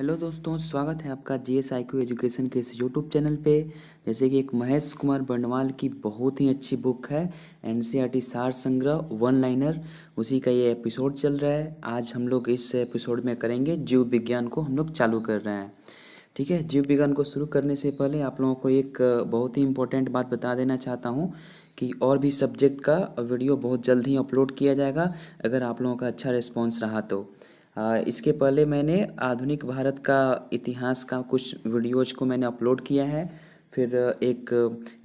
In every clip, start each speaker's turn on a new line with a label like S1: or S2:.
S1: hello दोस्तों स्वागत है आपका G S I Q education के इस यूट्यूब चैनल पे जैसे कि एक महेश कुमार बंडवाल की बहुत ही अच्छी बुक है एन सी आर टी सार संग्रह वन लाइनर उसी का ये एपिसोड चल रहा है आज हम लोग इस एपिसोड में करेंगे जीव विज्ञान को हम लोग चालू कर रहे हैं ठीक है जीव विज्ञान को शुरू करने से पहले आप लोगों को एक बहुत ही इम्पोर्टेंट बात बता देना चाहता हूँ कि और भी सब्जेक्ट का वीडियो बहुत जल्द ही अपलोड किया जाएगा अगर आप लोगों का अच्छा रिस्पॉन्स रहा तो इसके पहले मैंने आधुनिक भारत का इतिहास का कुछ वीडियोज को मैंने अपलोड किया है फिर एक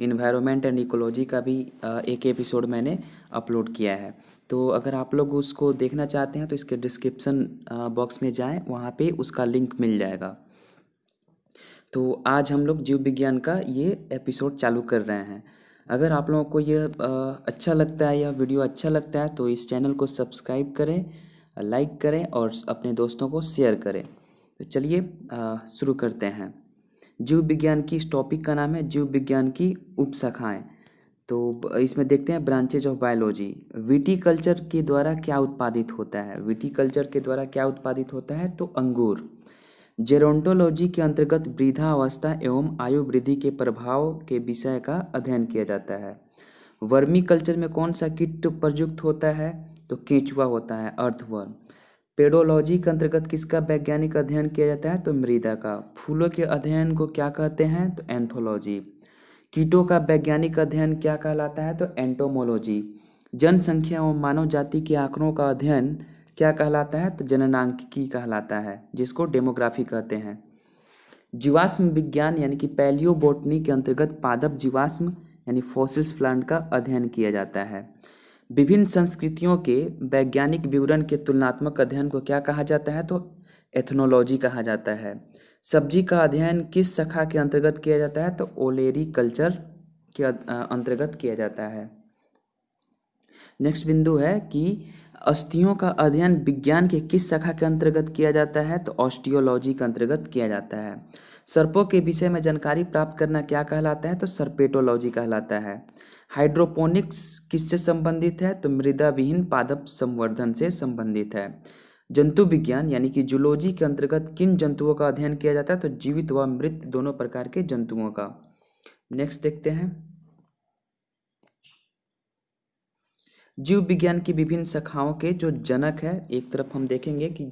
S1: इन्वायरमेंट एंड इकोलॉजी का भी एक एपिसोड मैंने अपलोड किया है तो अगर आप लोग उसको देखना चाहते हैं तो इसके डिस्क्रिप्सन बॉक्स में जाएं वहाँ पे उसका लिंक मिल जाएगा तो आज हम लोग जीव विज्ञान का ये एपिसोड चालू कर रहे हैं अगर आप लोगों को यह अच्छा लगता है या वीडियो अच्छा लगता है तो इस चैनल को सब्सक्राइब करें लाइक करें और अपने दोस्तों को शेयर करें तो चलिए शुरू करते हैं जीव विज्ञान की इस टॉपिक का नाम है जीव विज्ञान की उपशाखाएँ तो इसमें देखते हैं ब्रांचेज ऑफ बायोलॉजी कल्चर के द्वारा क्या उत्पादित होता है कल्चर के द्वारा क्या उत्पादित होता है तो अंगूर जेरोन्टोलॉजी के अंतर्गत वृद्धावस्था एवं आयु वृद्धि के प्रभाव के विषय का अध्ययन किया जाता है वर्मी कल्चर में कौन सा किट प्रयुक्त होता है तो केचुआ होता है अर्थवर्म पेडोलॉजी के अंतर्गत किसका वैज्ञानिक अध्ययन किया जाता है तो मृदा का फूलों के अध्ययन को क्या कहते हैं तो एंथोलॉजी कीटों का वैज्ञानिक अध्ययन क्या कहलाता है तो एंटोमोलॉजी जनसंख्या एवं मानव जाति के आंकड़ों का अध्ययन क्या कहलाता है तो जननांकी कहलाता है जिसको डेमोग्राफी कहते हैं जीवाश्म विज्ञान यानी कि पैलियोबोटनी के अंतर्गत पादप जीवाश्म यानी फोसिस प्लांट का अध्ययन किया जाता है विभिन्न संस्कृतियों के वैज्ञानिक विवरण के तुलनात्मक अध्ययन को क्या कहा जाता है तो एथनोलॉजी कहा जाता है सब्जी का अध्ययन किस शाखा के अंतर्गत किया जाता है तो ओलेरी कल्चर के अं-, अंतर्गत किया जाता है नेक्स्ट बिंदु है कि अस्थियों का अध्ययन विज्ञान के किस शाखा के अंतर्गत किया जाता है तो ऑस्टियोलॉजी के अंतर्गत किया जाता है सर्पों के विषय में जानकारी प्राप्त करना क्या कहलाता है तो सर्पेटोलॉजी कहलाता है हाइड्रोपोनिक्स किससे संबंधित है तो मृदा विहीन पादप संवर्धन से संबंधित है जंतु विज्ञान यानी कि जूलॉजी के अंतर्गत किन जंतुओं का अध्ययन किया जाता है तो जीवित व मृत दोनों प्रकार के जंतुओं का नेक्स्ट देखते हैं जीव विज्ञान की विभिन्न शाखाओं के जो जनक है एक तरफ हम देखेंगे कि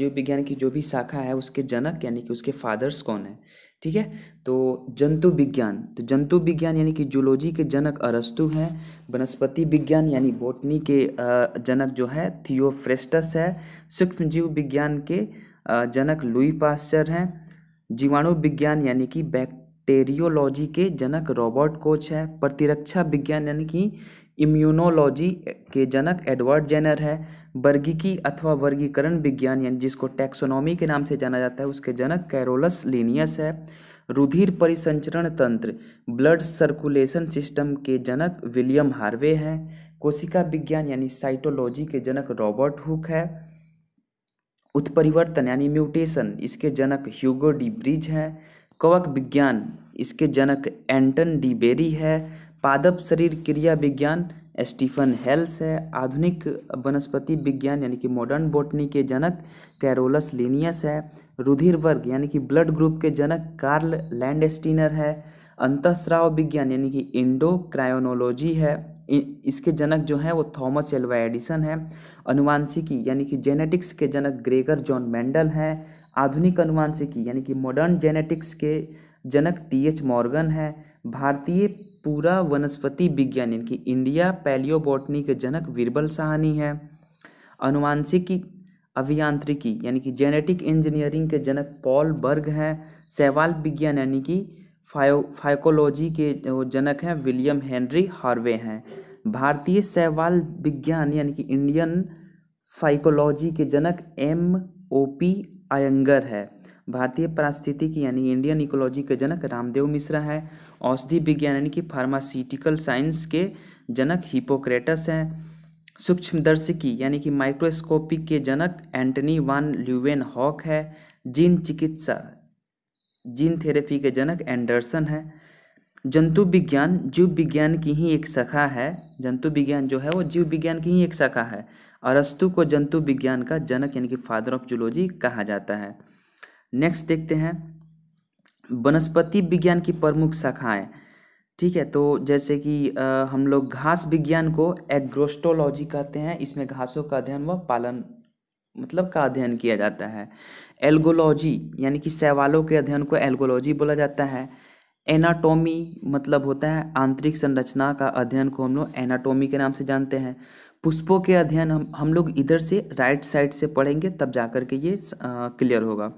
S1: जीव विज्ञान की जो भी शाखा है उसके जनक यानी कि उसके फादर्स कौन है ठीक है तो जंतु विज्ञान तो जंतु विज्ञान यानी कि जूलॉजी के जनक अरस्तु हैं वनस्पति विज्ञान यानी बोटनी के जनक जो है थियोफ्रेस्टस है सूक्ष्म जीव विज्ञान के जनक लुई पास्चर हैं जीवाणु विज्ञान यानी कि बैक्टीरियोलॉजी के जनक रॉबर्ट कोच है प्रतिरक्षा विज्ञान यानी कि इम्यूनोलॉजी के जनक एडवर्ड जेनर है वर्गीकी अथवा वर्गीकरण विज्ञान यानी जिसको टैक्सोनॉमी के नाम से जाना जाता है उसके जनक कैरोलस लीनियस है रुधिर परिसंचरण तंत्र ब्लड सर्कुलेशन सिस्टम के जनक विलियम हार्वे हैं कोशिका विज्ञान यानी साइटोलॉजी के जनक रॉबर्ट हुक है उत्परिवर्तन यानी म्यूटेशन इसके जनक ह्यूगो डी ब्रिज है कवक विज्ञान इसके जनक एंटन डी बेरी है पादप शरीर क्रिया विज्ञान स्टीफन हेल्स है आधुनिक वनस्पति विज्ञान यानी कि मॉडर्न बॉटनी के जनक कैरोलस लीनियस है रुधिर वर्ग यानी कि ब्लड ग्रुप के जनक कार्ल लैंडस्टीनर है अंतस्राव विज्ञान यानी कि इंडो क्रायोनोलॉजी है इसके जनक जो हैं वो थॉमस एल्वा एडिसन है अनुवांशिकी यानी कि जेनेटिक्स के जनक ग्रेगर जॉन मेंडल हैं आधुनिक अनुवांशिकी यानी कि मॉडर्न जेनेटिक्स के जनक टी एच मॉर्गन है भारतीय पूरा वनस्पति विज्ञान यानी कि इंडिया पैलियोबॉटनी के जनक बीरबल साहनी है अनुवांशिकी अभियांत्रिकी यानी कि जेनेटिक इंजीनियरिंग के जनक पॉल बर्ग हैं सहवाल विज्ञान यानी कि फायो फाइकोलॉजी के जनक हैं विलियम हेनरी हार्वे हैं भारतीय सहवाल विज्ञान यानी कि इंडियन फाइकोलॉजी के जनक एम ओ पी आयंगर है भारतीय पारिस्थितिकी यानी इंडियन इकोलॉजी के जनक रामदेव मिश्रा है औषधि विज्ञान यानी कि फार्मास्यूटिकल साइंस के जनक हिपोक्रेटस हैं सूक्ष्मदर्शिकी यानी कि माइक्रोस्कोपिक के जनक एंटनी वन ल्यूवेन हॉक है जीन चिकित्सा जीन थेरेपी के जनक एंडरसन है जंतु विज्ञान जीव विज्ञान की ही एक शाखा है जंतु विज्ञान जो है वो जीव विज्ञान की ही एक शाखा है अरस्तु को जंतु विज्ञान का जनक यानी कि फादर ऑफ जूलॉजी कहा जाता है नेक्स्ट देखते हैं वनस्पति विज्ञान की प्रमुख शाखाएं ठीक है तो जैसे कि आ, हम लोग घास विज्ञान को एग्रोस्टोलॉजी कहते हैं इसमें घासों का अध्ययन व पालन मतलब का अध्ययन किया जाता है एल्गोलॉजी यानी कि सवालों के अध्ययन को एल्गोलॉजी बोला जाता है एनाटोमी मतलब होता है आंतरिक संरचना का अध्ययन को हम लोग एनाटोमी के नाम से जानते हैं पुष्पों के अध्ययन हम हम लोग इधर से राइट साइड से पढ़ेंगे तब जाकर के ये क्लियर होगा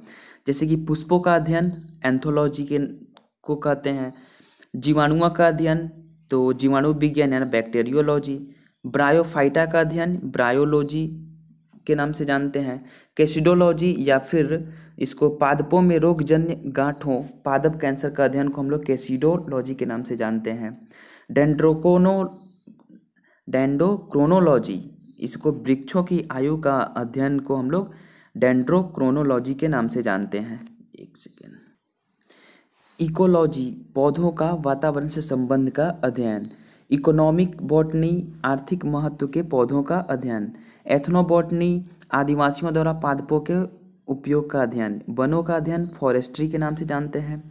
S1: जैसे कि पुष्पों का अध्ययन एंथोलॉजी के को कहते हैं जीवाणुओं का अध्ययन तो जीवाणु विज्ञान यानी बैक्टेरियोलॉजी ब्रायोफाइटा का अध्ययन ब्रायोलॉजी के नाम से जानते हैं कैसिडोलॉजी या फिर इसको पादपों में रोगजन्य गांठों पादप कैंसर का अध्ययन को हम लोग कैसिडोलॉजी के नाम से जानते हैं डेंड्रोकोनो डेंडोक्रोनोलॉजी इसको वृक्षों की आयु का अध्ययन को हम लोग डेंड्रोक्रोनोलॉजी के नाम से जानते हैं एक सेकेंड इकोलॉजी पौधों का वातावरण से संबंध का अध्ययन इकोनॉमिक बॉटनी आर्थिक महत्व के पौधों का अध्ययन एथनोबॉटनी आदिवासियों द्वारा पादपों के उपयोग का अध्ययन वनों का अध्ययन फॉरेस्ट्री के नाम से जानते हैं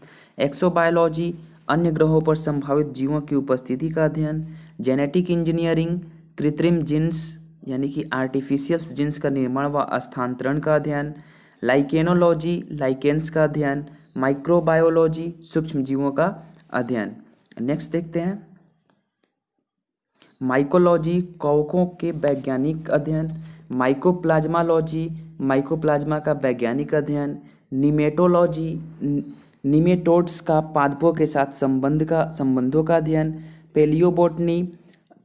S1: एक्सोबायोलॉजी अन्य ग्रहों पर संभावित जीवों की उपस्थिति का अध्ययन जेनेटिक इंजीनियरिंग कृत्रिम जीन्स यानी कि आर्टिफिशियल्स जीन्स का निर्माण व स्थानांतरण का अध्ययन लाइकेनोलॉजी लाइकेंस का अध्ययन माइक्रोबायोलॉजी सूक्ष्म जीवों का अध्ययन नेक्स्ट देखते हैं माइकोलॉजी कौकों के वैज्ञानिक अध्ययन माइकोप्लाज्मालॉजी माइकोप्लाज्मा का वैज्ञानिक अध्ययन निमेटोलॉजी निमेटोड्स का पादपों के साथ संबंध का संबंधों का अध्ययन पेलियोबोटनी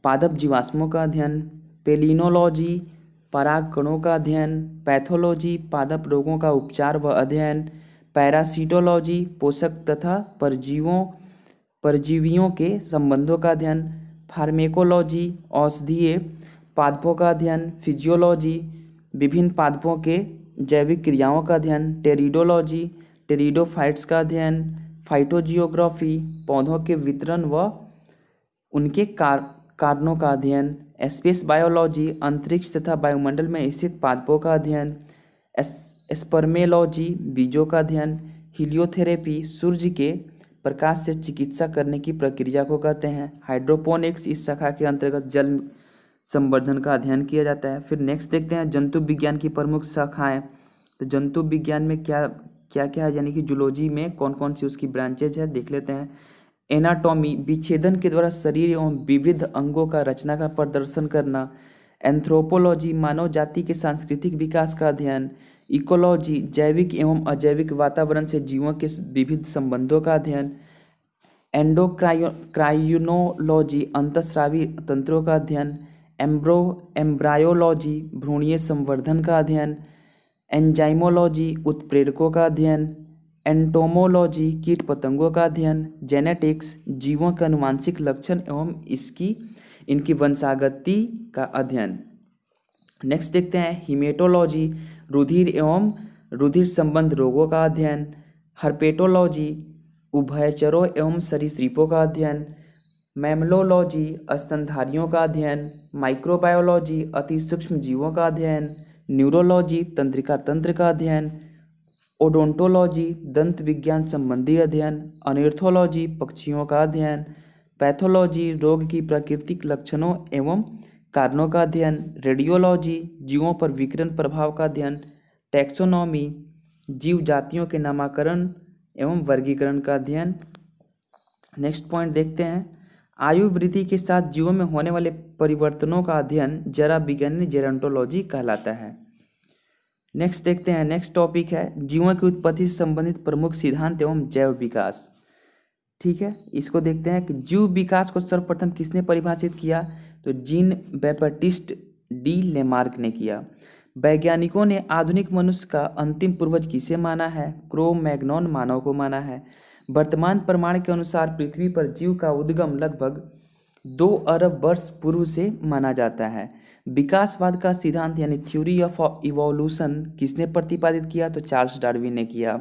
S1: पादप जीवाश्मों का अध्ययन पेलिनोलॉजी परागकणों का अध्ययन पैथोलॉजी पादप रोगों का उपचार व अध्ययन पैरासीटोलॉजी पोषक तथा परजीवों परजीवियों के संबंधों का अध्ययन फार्मेकोलॉजी औषधीय पादपों का अध्ययन फिजियोलॉजी विभिन्न पादपों के जैविक क्रियाओं का अध्ययन टेरिडोलॉजी टेरिडोफाइट्स का अध्ययन फाइटोजियोग्राफी पौधों के वितरण व उनके कार, कारणों का अध्ययन स्पेस बायोलॉजी अंतरिक्ष तथा वायुमंडल में स्थित पादपों का अध्ययन स्पर्मेलॉजी बीजों का अध्ययन हीलियोथेरेपी सूर्य के प्रकाश से चिकित्सा करने की प्रक्रिया को कहते हैं हाइड्रोपोनिक्स इस शाखा के अंतर्गत जल संवर्धन का अध्ययन किया जाता है फिर नेक्स्ट देखते हैं जंतु विज्ञान की प्रमुख शाखाएँ तो जंतु विज्ञान में क्या क्या क्या है यानी कि जुलॉजी में कौन कौन सी उसकी ब्रांचेज है देख लेते हैं एनाटॉमी विच्छेदन के द्वारा शरीर एवं विविध अंगों का रचना का प्रदर्शन करना एंथ्रोपोलॉजी मानव जाति के सांस्कृतिक विकास का अध्ययन इकोलॉजी जैविक एवं अजैविक वातावरण से जीवों के विविध संबंधों का अध्ययन एंडोक्रायो क्रायोनोलॉजी अंतस्रावी तंत्रों का अध्ययन एम्ब्रो एम्ब्रायोलॉजी भ्रूणीय संवर्धन का अध्ययन एंजाइमोलॉजी उत्प्रेरकों का अध्ययन एंटोमोलॉजी कीट पतंगों का अध्ययन जेनेटिक्स जीवों के अनुवांशिक लक्षण एवं इसकी इनकी वंशागति का अध्ययन नेक्स्ट देखते हैं हिमेटोलॉजी रुधिर एवं रुधिर संबंध रोगों का अध्ययन हर्पेटोलॉजी उभयचरों एवं सरीसृपों का अध्ययन मैमलोलॉजी स्तनधारियों का अध्ययन माइक्रोबायोलॉजी अति सूक्ष्म जीवों का अध्ययन न्यूरोलॉजी तंत्रिका तंत्र का अध्ययन ओडोंटोलॉजी दंत विज्ञान संबंधी अध्ययन अनिर्थोलॉजी पक्षियों का अध्ययन पैथोलॉजी रोग की प्राकृतिक लक्षणों एवं कारणों का अध्ययन रेडियोलॉजी जीवों पर विकिरण प्रभाव का अध्ययन टैक्सोनॉमी जीव जातियों के नामकरण एवं वर्गीकरण का अध्ययन नेक्स्ट पॉइंट देखते हैं आयु वृद्धि के साथ जीवों में होने वाले परिवर्तनों का अध्ययन जरा विज्ञानी जेरेंटोलॉजी कहलाता है नेक्स्ट देखते हैं नेक्स्ट टॉपिक है जीवों की उत्पत्ति से संबंधित प्रमुख सिद्धांत एवं जैव विकास ठीक है इसको देखते हैं कि जीव विकास को सर्वप्रथम किसने परिभाषित किया तो जीन बेपटिस्ट डी लेमार्क ने किया वैज्ञानिकों ने आधुनिक मनुष्य का अंतिम पूर्वज किसे माना है क्रो मैग्नॉन मानव को माना है वर्तमान प्रमाण के अनुसार पृथ्वी पर जीव का उद्गम लगभग दो अरब वर्ष पूर्व से माना जाता है विकासवाद का सिद्धांत यानी थ्योरी ऑफ इवोल्यूशन किसने प्रतिपादित किया तो चार्ल्स डार्विन ने किया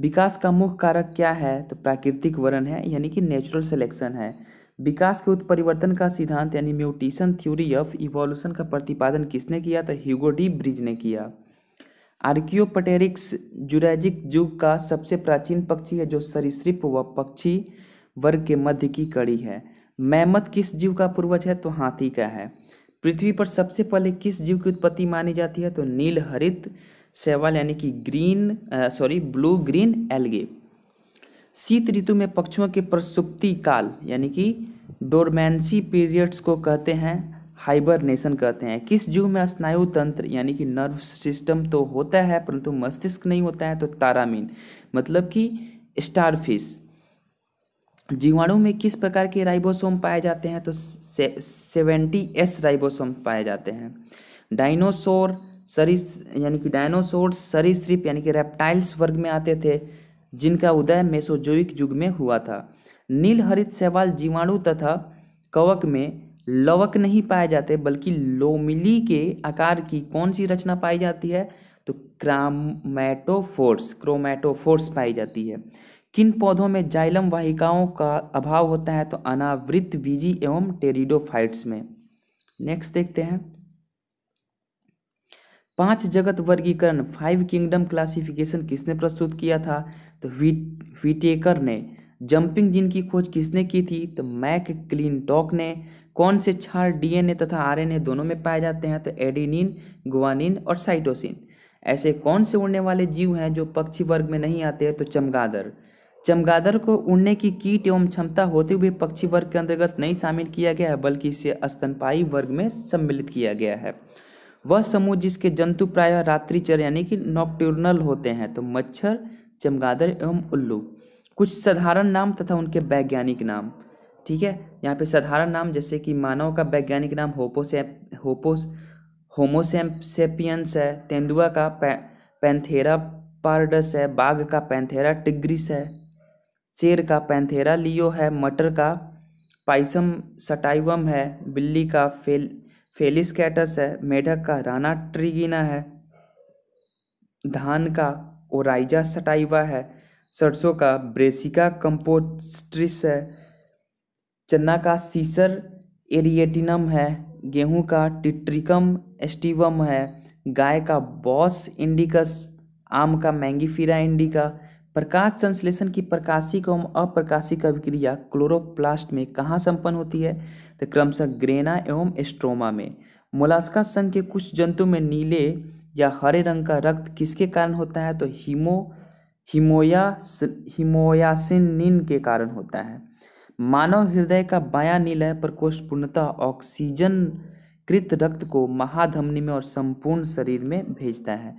S1: विकास का मुख्य कारक क्या है तो प्राकृतिक वर्ण है यानी कि नेचुरल सिलेक्शन है विकास के उत्परिवर्तन का सिद्धांत यानी म्यूटेशन थ्योरी ऑफ इवोल्यूशन का प्रतिपादन किसने किया तो ह्यूगो डी ब्रिज ने किया आर्कियोपटेरिक्स जुरैजिक युग का सबसे प्राचीन पक्षी है जो सरिसप व पक्षी वर्ग के मध्य की कड़ी है मैमत किस जीव का पूर्वज है तो हाथी का है पृथ्वी पर सबसे पहले किस जीव की उत्पत्ति मानी जाती है तो नील हरित सेवाल यानी कि green sorry blue green algae शीत ऋतु में पक्षियों के प्रसुप्ति काल यानी कि डोरमेंसी पीरियड्स को कहते हैं हाइबरनेशन कहते हैं किस जीव में स्नायु तंत्र यानी कि नर्व सिस्टम तो होता है परंतु मस्तिष्क नहीं होता है तो तारामीन मतलब कि स्टारफिश जीवाणु में किस प्रकार के राइबोसोम पाए जाते हैं तो सेवेंटी एस राइबोसोम पाए जाते हैं डायनोसोर सरिस यानी कि डायनोसोर सरिसप यानी कि रेप्टाइल्स वर्ग में आते थे जिनका उदय मेसोजोइक युग में हुआ था नील हरित शैवाल जीवाणु तथा कवक में लवक नहीं पाए जाते बल्कि लोमिली के आकार की कौन सी रचना पाई जाती है तो क्रामेटोफोर्स क्रोमेटोफोर्स पाई जाती है किन पौधों में जाइलम वाहिकाओं का अभाव होता है तो अनावृत बीजी एवं टेरिडोफाइट्स में नेक्स्ट देखते हैं पांच जगत वर्गीकरण फाइव किंगडम क्लासिफिकेशन किसने प्रस्तुत किया था तो वीट वीटेकर ने जंपिंग जिन की खोज किसने की थी तो मैक क्लीन टॉक ने कौन से छार डीएनए तथा आरएनए दोनों में पाए जाते हैं तो एडिनिन गुआनिन और साइटोसिन ऐसे कौन से उड़ने वाले जीव हैं जो पक्षी वर्ग में नहीं आते हैं तो चमगादड़ चमगादड़ को उड़ने की कीट एवं क्षमता होते हुए पक्षी वर्ग के अंतर्गत नहीं शामिल किया गया है बल्कि इसे स्तनपाई वर्ग में सम्मिलित किया गया है वह समूह जिसके जंतु प्रायः रात्रिचर यानी कि नॉक्ट्यूर्नल होते हैं तो मच्छर चमगादड़ एवं उल्लू कुछ साधारण नाम तथा उनके वैज्ञानिक नाम ठीक है यहाँ पे साधारण नाम जैसे कि मानव का वैज्ञानिक नाम होपोसे होपोस होमोसेपियंस है तेंदुआ का पै, पैंथेरा पार्डस है बाघ का पैंथेरा टिग्रिस है शेर का पैंथेरा लियो है मटर का पाइसम सटाइवम है बिल्ली का फेल फेलिस कैटस है मेढक का राना ट्रिगिना है धान का ओराइजा सटाइवा है सरसों का ब्रेसिका कंपोस्ट्रिस है चना का सीसर एरिएटिनम है गेहूं का टिट्रिकम एस्टिवम है गाय का बॉस इंडिकस आम का मैंगीफिरा इंडिका प्रकाश संश्लेषण की प्रकाशिक एवं अप्रकाशिक अभिक्रिया क्लोरोप्लास्ट में कहाँ संपन्न होती है तो क्रमशः ग्रेना एवं एस्ट्रोमा में मोलास्का संघ के कुछ जंतु में नीले या हरे रंग का रक्त किसके कारण होता है तो हीमो हिमोया हिमोयासिन के कारण होता है मानव हृदय का बाया नीलय प्रकोष्ठ पूर्णतः ऑक्सीजन कृत रक्त को महाधमनी में और संपूर्ण शरीर में भेजता है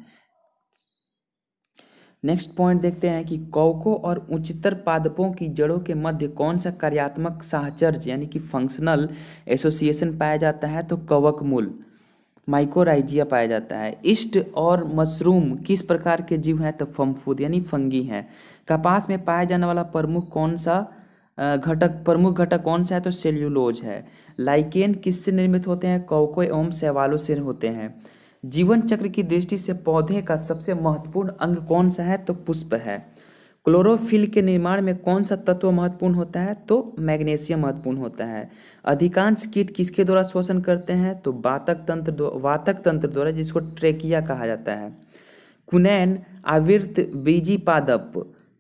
S1: नेक्स्ट पॉइंट देखते हैं कि कौको और उच्चतर पादपों की जड़ों के मध्य कौन सा कार्यात्मक साहचर्य यानी कि फंक्शनल एसोसिएशन पाया जाता है तो कवक मूल माइकोराइजिया पाया जाता है इष्ट और मशरूम किस प्रकार के जीव हैं तो फम्फूद यानी फंगी हैं कपास में पाया जाने वाला प्रमुख कौन सा घटक प्रमुख घटक कौन सा है तो सेल्यूलोज है लाइकेन किससे निर्मित होते हैं कौको एवं सेवालों से होते हैं जीवन चक्र की दृष्टि से पौधे का सबसे महत्वपूर्ण अंग कौन सा है तो पुष्प है क्लोरोफिल के निर्माण में कौन सा तत्व महत्वपूर्ण होता है तो मैग्नीशियम महत्वपूर्ण होता है अधिकांश कीट किसके द्वारा शोषण करते हैं तो वातक तंत्र वातक तंत्र द्वारा जिसको ट्रेकिया कहा जाता है कुनैन आवृत बीजी पादप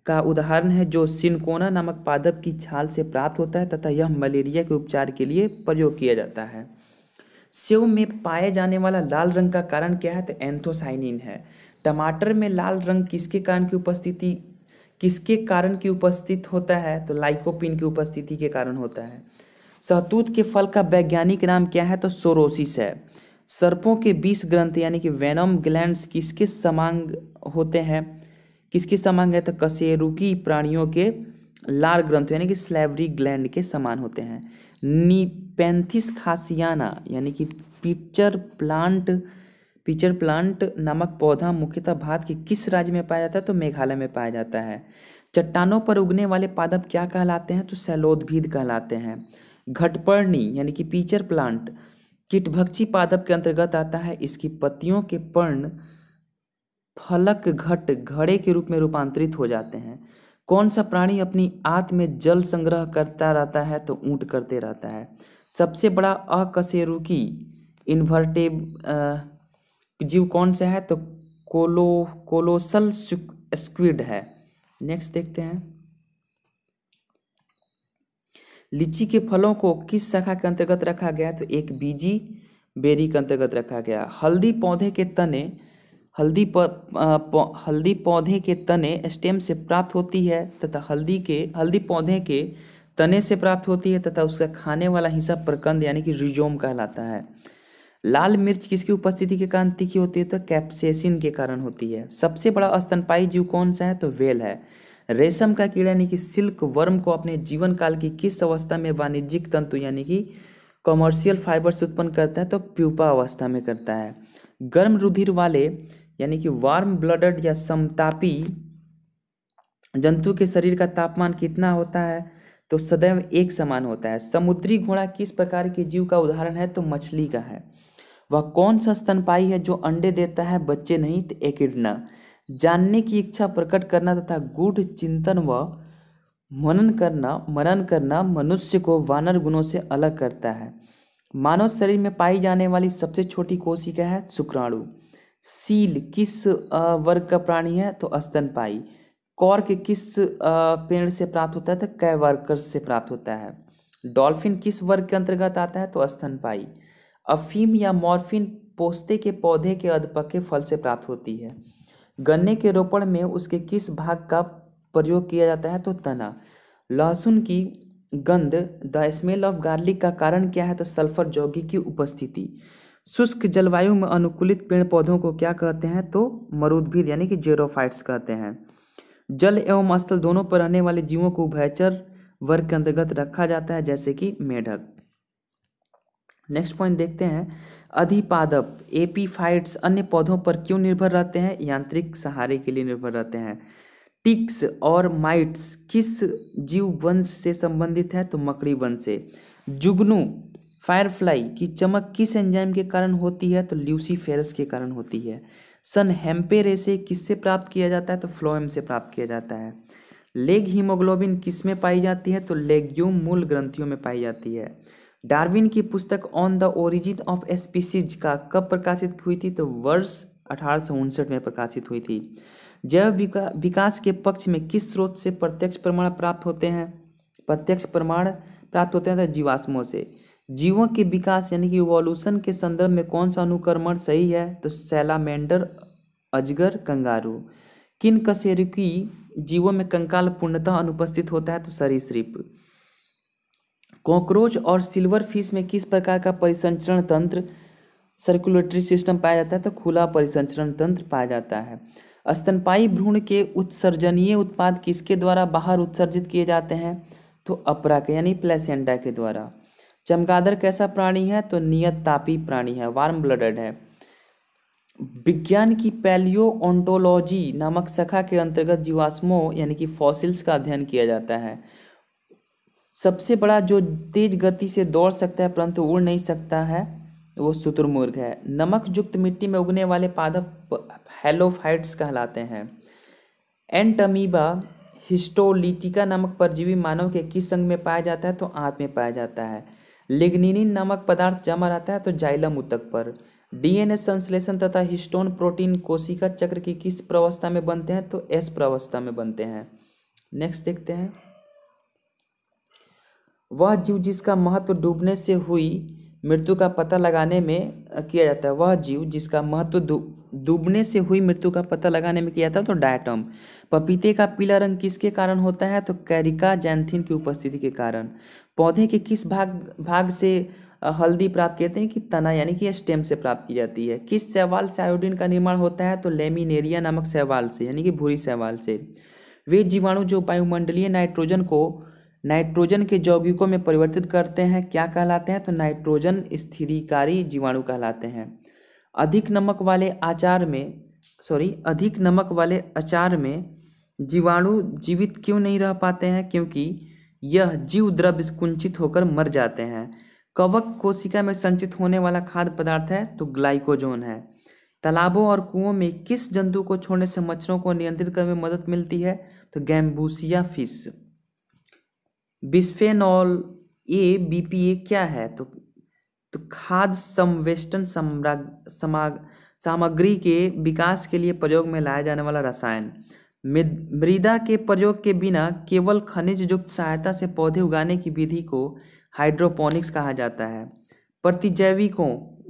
S1: का उदाहरण है जो सिनकोना नामक पादप की छाल से प्राप्त होता है तथा यह मलेरिया के उपचार के लिए प्रयोग किया जाता है सेव में पाए जाने वाला लाल रंग का कारण क्या है तो एंथोसाइनिन है टमाटर में लाल रंग किसके कारण की उपस्थिति किसके कारण की उपस्थित होता है तो लाइकोपिन की उपस्थिति के कारण होता है सहतूत के फल का वैज्ञानिक नाम क्या है तो सोरोसिस है सर्पों के बीस ग्रंथ यानी कि वेनम ग्लैंड्स किसके समांग होते हैं किसके समांग है तो कसेरुकी प्राणियों के लार ग्रंथ यानी कि स्लेवरी ग्लैंड के समान होते हैं निपेंथिस खासियाना यानी कि पिक्चर प्लांट पिचर प्लांट नामक पौधा मुख्यतः भारत के किस राज्य में पाया जाता है तो मेघालय में पाया जाता है चट्टानों पर उगने वाले पादप क्या कहलाते हैं तो सैलोदभीद कहलाते हैं घटपर्णी यानी कि पीचर प्लांट किटभक्षी पादप के अंतर्गत आता है इसकी पत्तियों के पर्ण फलक घट घड़े के रूप में रूपांतरित हो जाते हैं कौन सा प्राणी अपनी आत में जल संग्रह करता रहता है तो ऊँट करते रहता है सबसे बड़ा अकशेरुकी इन्वर्टेब जीव कौन सा है तो कोलो कोलोसल स्क्विड है नेक्स्ट देखते हैं लीची के फलों को किस शाखा के अंतर्गत रखा गया तो एक बीजी बेरी के अंतर्गत रखा गया हल्दी पौधे के तने हल्दी पर हल्दी पौधे के तने स्टेम से प्राप्त होती है तथा हल्दी के हल्दी पौधे के तने से प्राप्त होती है तथा उसका खाने वाला हिस्सा प्रकंद यानी कि रिजोम कहलाता है लाल मिर्च किसकी उपस्थिति के कारण तीखी होती है तो कैप्सेसिन के कारण होती है सबसे बड़ा स्तनपाई जीव कौन सा है तो वेल है रेशम का कीड़ा यानी कि सिल्क वर्म को अपने जीवन काल की किस अवस्था में वाणिज्यिक तंतु यानी कि कॉमर्शियल फाइबर से उत्पन्न करता है तो प्यूपा अवस्था में करता है गर्म रुधिर वाले यानी कि वार्म ब्लडेड या समतापी जंतु के शरीर का तापमान कितना होता है तो सदैव एक समान होता है समुद्री घोड़ा किस प्रकार के जीव का उदाहरण है तो मछली का है वह कौन सा स्तनपाई है जो अंडे देता है बच्चे नहीं तो एकिडना जानने की इच्छा प्रकट करना तथा गूढ़ चिंतन व मनन करना मनन करना मनुष्य को वानर गुणों से अलग करता है मानव शरीर में पाई जाने वाली सबसे छोटी कोशिका है शुक्राणु सील किस वर्ग का प्राणी है तो स्तनपाई कॉर्क किस पेड़ से प्राप्त होता है तो कै वर्कर से प्राप्त होता है डॉल्फिन किस वर्ग के अंतर्गत आता है तो स्तनपाई अफीम या मॉर्फिन पोस्ते के पौधे के अधपके फल से प्राप्त होती है गन्ने के रोपण में उसके किस भाग का प्रयोग किया जाता है तो तना लहसुन की गंध द स्मेल ऑफ गार्लिक का कारण क्या है तो सल्फर जौगी की उपस्थिति शुष्क जलवायु में अनुकूलित पेड़ पौधों को क्या कहते हैं तो मरुद्भिद यानी कि जेरोफाइट्स कहते हैं जल एवं स्थल दोनों पर रहने वाले जीवों को उभयचर वर्ग के अंतर्गत रखा जाता है जैसे कि मेढक नेक्स्ट पॉइंट देखते हैं अधिपादप एपीफाइट्स अन्य पौधों पर क्यों निर्भर रहते हैं यांत्रिक सहारे के लिए निर्भर रहते हैं टिक्स और माइट्स किस जीव वंश से संबंधित है तो मकड़ी वंश से जुगनू फायरफ्लाई की चमक किस एंजाइम के कारण होती है तो ल्यूसीफेरस के कारण होती है सन हेम्पे रेसे किससे प्राप्त किया जाता है तो फ्लोएम से प्राप्त किया जाता है लेग हीमोग्लोबिन किस में पाई जाती है तो लेग्यूम मूल ग्रंथियों में पाई जाती है डार्विन की पुस्तक on the origin of species का कब प्रकाशित हुई थी तो वर्ष अठारह में प्रकाशित हुई थी जैव विका, विकास के पक्ष में किस स्रोत से प्रत्यक्ष प्रमाण प्राप्त होते हैं प्रत्यक्ष प्रमाण प्राप्त होते हैं तो जीवाश्मों से जीवों के विकास यानी कि इवोल्यूशन के संदर्भ में कौन सा अनुक्रमण सही है तो सैलामेंडर अजगर कंगारू किन कशेरुकी जीवों में कंकाल पूर्णतः अनुपस्थित होता है तो सरीसृप कॉकरोच और सिल्वर फिश में किस प्रकार का परिसंचरण तंत्र सर्कुलेटरी सिस्टम पाया जाता है तो खुला परिसंचरण तंत्र पाया जाता है स्तनपाई भ्रूण के उत्सर्जनीय उत्पाद किसके द्वारा बाहर उत्सर्जित किए जाते हैं तो अपरा के यानी प्लेसेंडा के द्वारा चमगादड़ कैसा प्राणी है तो नियत तापी प्राणी है वार्म ब्लडेड है विज्ञान की पैलियो ओंटोलॉजी नामक शाखा के अंतर्गत जीवाश्मों यानी कि फॉसिल्स का अध्ययन किया जाता है सबसे बड़ा जो तेज गति से दौड़ सकता है परंतु उड़ नहीं सकता है वो शुतुरमुर्ग है नमक युक्त मिट्टी में उगने वाले पादप हेलोफाइट्स कहलाते हैं एंटमीबा हिस्टोलिटिका नामक परजीवी मानव के किस संघ में पाया जाता है तो आंत में पाया जाता है लिग्निनिन नामक पदार्थ जमा रहता है तो जाइलम उत्तक पर डीएनए संश्लेषण तथा हिस्टोन प्रोटीन कोशिका चक्र की किस प्रवस्था में बनते हैं तो एस प्रवस्था में बनते हैं नेक्स्ट देखते हैं वह जीव जिसका महत्व डूबने से हुई मृत्यु का पता लगाने में किया जाता है वह जीव जिसका महत्व डूबने से हुई मृत्यु का पता लगाने में किया जाता है तो डायटम पपीते का पीला रंग किसके कारण होता है तो कैरिका जैंथिन की उपस्थिति के कारण पौधे के किस भाग भाग से हल्दी प्राप्त कहते हैं कि तना यानी कि स्टेम से प्राप्त की जाती है किस सेवाल से आयोडीन का निर्माण होता है तो लेमिनेरिया नामक शैवाल से यानी कि भूरी सहवाल से वे जीवाणु जो वायुमंडलीय नाइट्रोजन को नाइट्रोजन के यौगिकों में परिवर्तित करते हैं क्या कहलाते हैं तो नाइट्रोजन स्थिरीकारी जीवाणु कहलाते हैं अधिक नमक वाले आचार में सॉरी अधिक नमक वाले अचार में जीवाणु जीवित क्यों नहीं रह पाते हैं क्योंकि यह जीव द्रव्य कुंचित होकर मर जाते हैं कवक कोशिका में संचित होने वाला खाद्य पदार्थ है तो ग्लाइकोजोन है तालाबों और कुओं में किस जंतु को छोड़ने से मच्छरों को नियंत्रित करने में मदद मिलती है तो gambusia fish bisphenol A BPA क्या है तो तो खाद्य समाग सामग्री के विकास के लिए प्रयोग में लाया जाने वाला रसायन मृदा के प्रयोग के बिना केवल खनिज युक्त सहायता से पौधे उगाने की विधि को हाइड्रोपोनिक्स कहा जाता है प्रतिजैविकों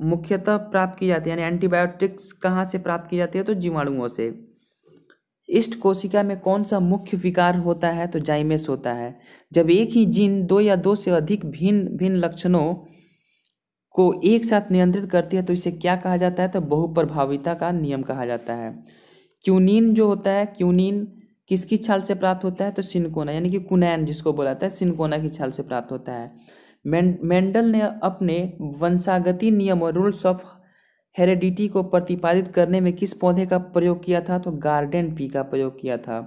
S1: मुख्यतः प्राप्त की जाती है यानी एंटीबायोटिक्स कहाँ से प्राप्त की जाती है तो जीवाणुओं से इष्ट कोशिका में कौन सा मुख्य विकार होता है तो जाइमेस होता है जब एक ही जीन दो या दो से अधिक भिन्न भिन्न लक्षणों को एक साथ नियंत्रित करती है तो इसे क्या कहा जाता है तो बहुप्रभाविता का नियम कहा जाता है क्यूनिन जो होता है क्यूनिन किसकी छाल से प्राप्त होता है तो सिनकोना यानी कि कुनैन जिसको बोला जाता है सिनकोना की छाल से प्राप्त होता है मेंडल ने अपने वंशागति नियम और रूल्स ऑफ हेरेडिटी को प्रतिपादित करने में किस पौधे का प्रयोग किया था तो गार्डन पी का प्रयोग किया था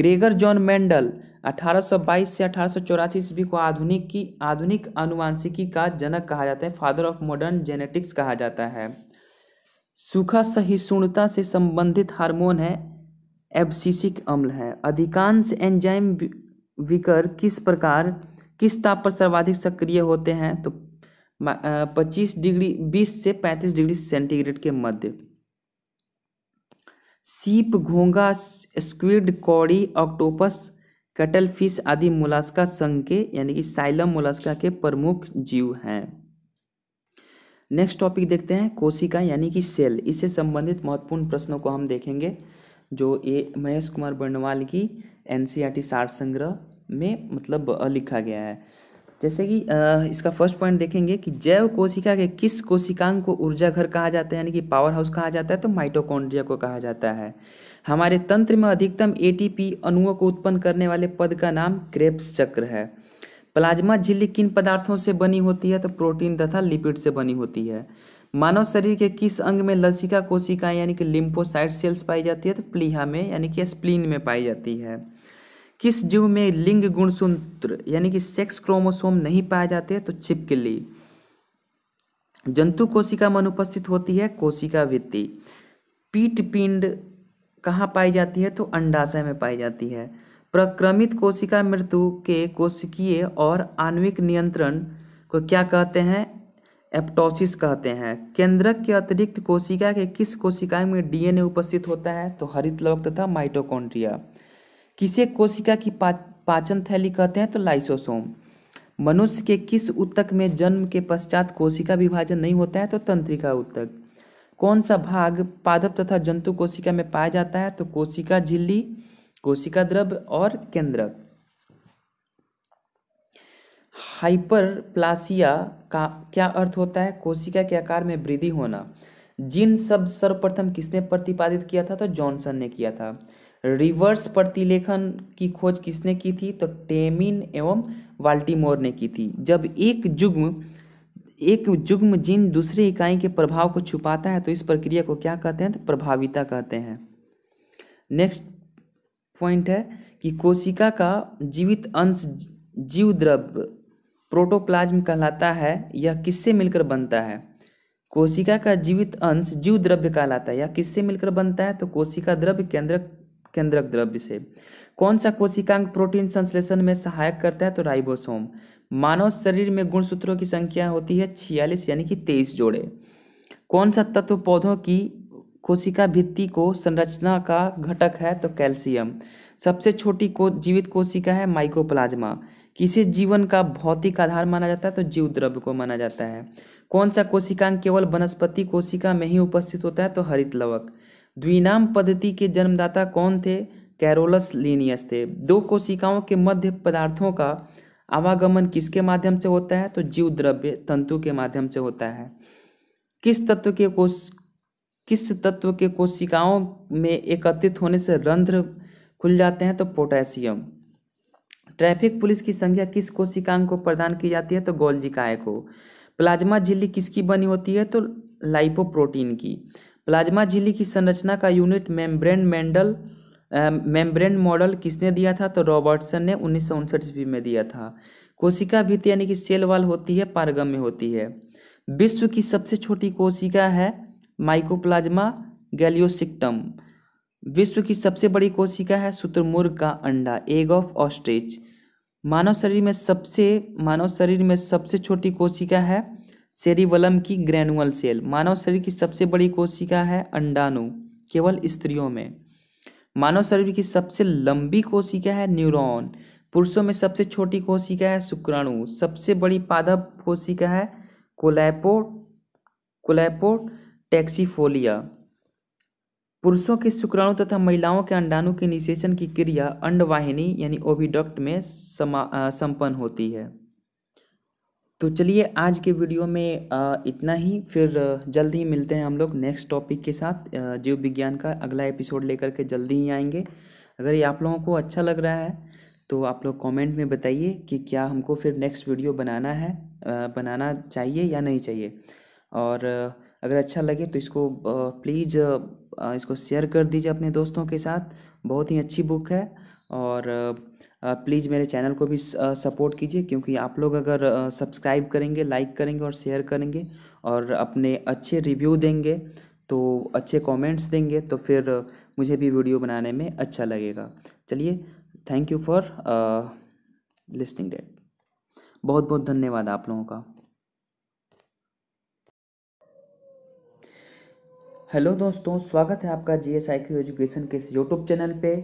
S1: ग्रेगर जॉन मेंडल 1822 से अठारह ईस्वी को आधुनिक की आधुनिक आनुवांशिकी का जनक कहा जाता है फादर ऑफ मॉडर्न जेनेटिक्स कहा जाता है सूखा सहिष्णुता से संबंधित हार्मोन है एब्सिसिक अम्ल है अधिकांश एंजाइम विकर किस प्रकार किस ताप पर सर्वाधिक सक्रिय होते हैं तो पच्चीस डिग्री बीस से पैंतीस डिग्री सेंटीग्रेड के मध्य सीप घोंगा स्क्विड कौड़ी ऑक्टोपस कटल फिश आदि मोलास्का संघ के यानी कि साइलम मोलास्का के प्रमुख जीव हैं नेक्स्ट टॉपिक देखते हैं कोशिका यानी कि सेल इससे संबंधित महत्वपूर्ण प्रश्नों को हम देखेंगे जो ये महेश कुमार बर्णवाल की एन सी सार संग्रह में मतलब लिखा गया है जैसे कि इसका फर्स्ट पॉइंट देखेंगे कि जैव कोशिका के किस कोशिकांग को ऊर्जा घर कहा जाता है यानी कि पावर हाउस कहा जाता है तो माइटोकॉन्ड्रिया को कहा जाता है हमारे तंत्र में अधिकतम एटीपी अणुओं को उत्पन्न करने वाले पद का नाम क्रेप्स चक्र है प्लाज्मा झिल्ली किन पदार्थों से बनी होती है तो प्रोटीन तथा लिपिड से बनी होती है मानव शरीर के किस अंग में लसिका कोशिकाएं यानी कि लिम्फोसाइट सेल्स पाई जाती है तो प्लीहा में यानी कि स्प्लीन में पाई जाती है किस जीव में लिंग गुणसूत्र यानी कि सेक्स क्रोमोसोम नहीं पाए जाते तो छिपकली जंतु कोशिका में अनुपस्थित होती है कोशिका वित्ती पीट पिंड कहाँ पाई जाती है तो अंडाशय में पाई जाती है प्रक्रमित कोशिका मृत्यु के कोशिकीय और आणविक नियंत्रण को क्या कहते हैं एप्टोसिस कहते हैं केंद्रक के अतिरिक्त कोशिका के किस कोशिका में डीएनए उपस्थित होता है तो हरित लवक तथा माइटोकॉन्ड्रिया किसे कोशिका की पा, पाचन थैली कहते हैं तो लाइसोसोम मनुष्य के किस उत्तक में जन्म के पश्चात कोशिका विभाजन नहीं होता है तो तंत्रिका उत्तक कौन सा भाग पादप तथा जंतु कोशिका में पाया जाता है तो कोशिका झिल्ली कोशिका द्रव्य और केंद्रक हाइपरप्लासिया का क्या अर्थ होता है कोशिका के आकार में वृद्धि होना जिन शब्द सर्वप्रथम किसने प्रतिपादित किया था तो जॉनसन ने किया था रिवर्स प्रतिलेखन की खोज किसने की थी तो टेमिन एवं वाल्टीमोर ने की थी जब एक जुग्म एक जुग्म जीन दूसरी इकाई के प्रभाव को छुपाता है तो इस प्रक्रिया को क्या कहते हैं तो प्रभाविता कहते हैं नेक्स्ट पॉइंट है कि कोशिका का जीवित अंश जीव द्रव्य प्रोटोप्लाज्म कहलाता है यह किससे मिलकर बनता है कोशिका का जीवित अंश जीव द्रव्य कहलाता है या किससे मिलकर बनता है तो कोशिका द्रव्य केंद्रक केंद्रक द्रव्य से कौन सा कोशिकांग प्रोटीन संश्लेषण में सहायक करता है तो राइबोसोम मानव शरीर में गुणसूत्रों की संख्या होती है छियालीस यानी कि तेईस जोड़े कौन सा तत्व पौधों की कोशिका भित्ति को संरचना का घटक है तो कैल्शियम सबसे छोटी को जीवित कोशिका है माइकोप्लाज्मा किसे जीवन का भौतिक आधार माना जाता है तो जीव द्रव्य को माना जाता है कौन सा कोशिकांग केवल वनस्पति कोशिका में ही उपस्थित होता है तो हरित लवक द्विनाम पद्धति के जन्मदाता कौन थे कैरोलस लीनियस थे दो कोशिकाओं के मध्य पदार्थों का आवागमन किसके माध्यम से होता है तो जीव द्रव्य तंतु के माध्यम से होता है किस तत्व के कोश किस तत्व के कोशिकाओं में एकत्रित होने से रंध्र खुल जाते हैं तो पोटेशियम ट्रैफिक पुलिस की संख्या किस कोशिकांग को प्रदान की जाती है तो गोल्जिकाय को प्लाज्मा झिल्ली किसकी बनी होती है तो लाइपोप्रोटीन की प्लाज्मा झिल्ली की संरचना का unit membrane Mendel membrane model किसने दिया था तो रॉबर्टसन ने उन्नीस सौ ईस्वी में दिया था कोशिका भीत यानी कि सेल वाल होती है पारगम्य होती है विश्व की सबसे छोटी कोशिका है माइकोप्लाज्मा गैलियोसिक्टम विश्व की सबसे बड़ी कोशिका है शुतुरमुर्ग का अंडा एग ऑफ ऑस्ट्रिच मानव शरीर में सबसे मानव शरीर में सबसे छोटी कोशिका है सेरिवलम की ग्रैनुअल सेल मानव शरीर की सबसे बड़ी कोशिका है अंडाणु केवल स्त्रियों में मानव शरीर की सबसे लंबी कोशिका है न्यूरॉन पुरुषों में सबसे छोटी कोशिका है शुक्राणु सबसे बड़ी पादप कोशिका है कोलैपो कोलैपो टैक्सीफोलिया पुरुषों के शुक्राणु तथा महिलाओं के अंडाणु के निषेचन की क्रिया अंडवाहिनी यानी ओविडक्ट में समा संपन्न होती है तो चलिए आज के वीडियो में इतना ही फिर जल्द ही मिलते हैं हम लोग नेक्स्ट टॉपिक के साथ जीव विज्ञान का अगला एपिसोड लेकर के जल्दी ही आएंगे अगर ये आप लोगों को अच्छा लग रहा है तो आप लोग कमेंट में बताइए कि क्या हमको फिर नेक्स्ट वीडियो बनाना है बनाना चाहिए या नहीं चाहिए और अगर अच्छा लगे तो इसको प्लीज़ इसको शेयर कर दीजिए अपने दोस्तों के साथ बहुत ही अच्छी बुक है और प्लीज़ मेरे चैनल को भी सपोर्ट कीजिए क्योंकि आप लोग अगर सब्सक्राइब करेंगे लाइक करेंगे और शेयर करेंगे और अपने अच्छे रिव्यू देंगे तो अच्छे कमेंट्स देंगे तो फिर मुझे भी वीडियो बनाने में अच्छा लगेगा चलिए thank you for listening that बहुत बहुत धन्यवाद आप लोगों का हेलो दोस्तों स्वागत है आपका G S I Q education के इस यूट्यूब चैनल पे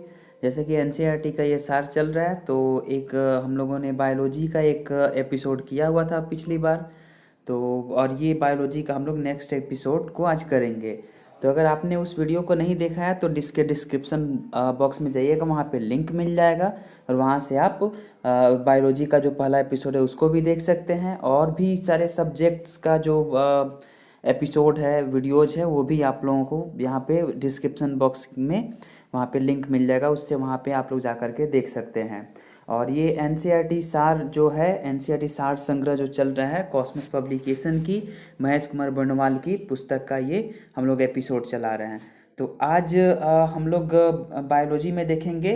S1: जैसे कि एन e का ये सार चल रहा है तो एक हम लोगों ने बायोलॉजी का एक एपिसोड किया हुआ था पिछली बार तो और ये बायोलॉजी का हम लोग नेक्स्ट एपिसोड को आज करेंगे तो अगर आपने उस वीडियो को नहीं देखा है तो डिस्के डिस्क्रिप्सन बॉक्स में जाइएगा वहाँ पे लिंक मिल जाएगा और वहाँ से आप बायोलॉजी का जो पहला एपिसोड है उसको भी देख सकते हैं और भी सारे सब्जेक्ट्स का जो एपिसोड है वीडियोज है वो भी आप लोगों को यहाँ पे डिस्क्रिप्सन बॉक्स में वहाँ पे लिंक मिल जाएगा उससे वहाँ पे आप लोग जा कर के देख सकते हैं और ये एन e सार जो है एन e सार संग्रह जो चल रहा है कॉस्मिक पब्लिकेशन की महेश कुमार बर्णवाल की पुस्तक का ये हम लोग एपिसोड चला रहे हैं तो आज आ, हम लोग बायोलॉजी में देखेंगे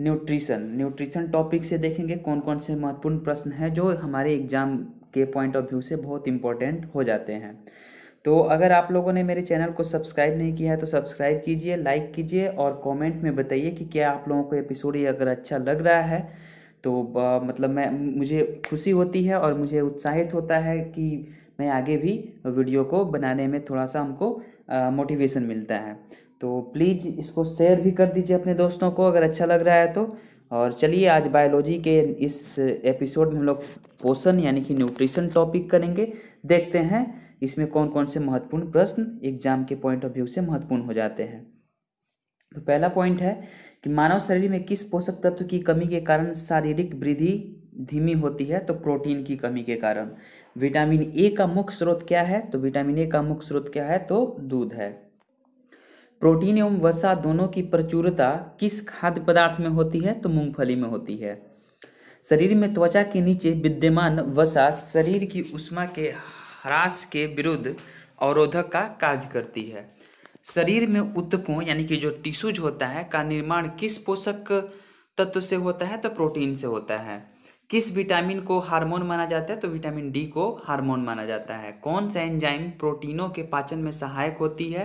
S1: न्यूट्रिशन न्यूट्रिशन टॉपिक से देखेंगे कौन कौन से महत्वपूर्ण प्रश्न हैं जो हमारे एग्जाम के पॉइंट ऑफ व्यू से बहुत इम्पोर्टेंट हो जाते हैं तो अगर आप लोगों ने मेरे चैनल को सब्सक्राइब नहीं किया है तो सब्सक्राइब कीजिए लाइक कीजिए और कमेंट में बताइए कि क्या आप लोगों को एपिसोड ये अगर अच्छा लग रहा है तो आ, मतलब मैं मुझे खुशी होती है और मुझे उत्साहित होता है कि मैं आगे भी वीडियो को बनाने में थोड़ा सा हमको मोटिवेशन मिलता है तो प्लीज़ इसको शेयर भी कर दीजिए अपने दोस्तों को अगर अच्छा लग रहा है तो और चलिए आज बायोलॉजी के इस एपिसोड में हम लोग पोषण यानी कि न्यूट्रिशन टॉपिक करेंगे देखते हैं इसमें कौन कौन से महत्वपूर्ण प्रश्न एग्जाम के पॉइंट ऑफ व्यू से महत्वपूर्ण हो जाते हैं तो पहला पॉइंट है कि मानव शरीर में किस पोषक तत्व की कमी के कारण शारीरिक वृद्धि धीमी होती है तो प्रोटीन की कमी के कारण विटामिन ए का मुख्य स्रोत क्या है तो विटामिन ए का मुख्य स्रोत क्या है तो दूध है प्रोटीन एवं वसा दोनों की प्रचुरता किस खाद्य पदार्थ में होती है तो मूंगफली में होती है शरीर में त्वचा के नीचे विद्यमान वसा शरीर की उष्मा के ह्रास के विरुद्ध अवरोधक का कार्य करती है शरीर में उत्तकों यानी कि जो टिश्यूज होता है का निर्माण किस पोषक तत्व से होता है तो प्रोटीन से होता है किस विटामिन को हार्मोन माना जाता है तो विटामिन डी को हार्मोन माना जाता है कौन सा एंजाइम प्रोटीनों के पाचन में सहायक होती है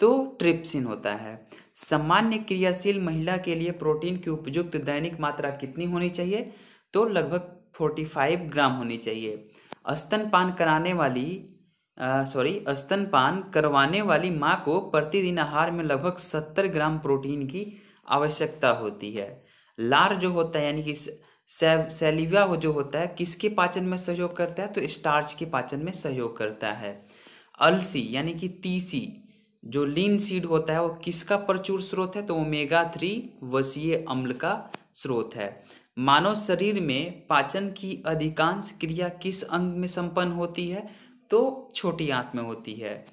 S1: तो ट्रिप्सिन होता है सामान्य क्रियाशील महिला के लिए प्रोटीन की उपयुक्त दैनिक मात्रा कितनी होनी चाहिए तो लगभग 45 ग्राम होनी चाहिए स्तनपान कराने वाली सॉरी स्तनपान करवाने वाली माँ को प्रतिदिन आहार में लगभग सत्तर ग्राम प्रोटीन की आवश्यकता होती है लार जो होता है यानी कि सेलिविया जो होता है किसके पाचन में सहयोग करता है तो स्टार्च के पाचन में सहयोग करता है अलसी यानी कि तीसी जो लीन सीड होता है वो किसका प्रचुर स्रोत है तो ओमेगा थ्री वसीय अम्ल का स्रोत है मानव शरीर में पाचन की अधिकांश क्रिया किस अंग में संपन्न होती है तो छोटी आंत में होती है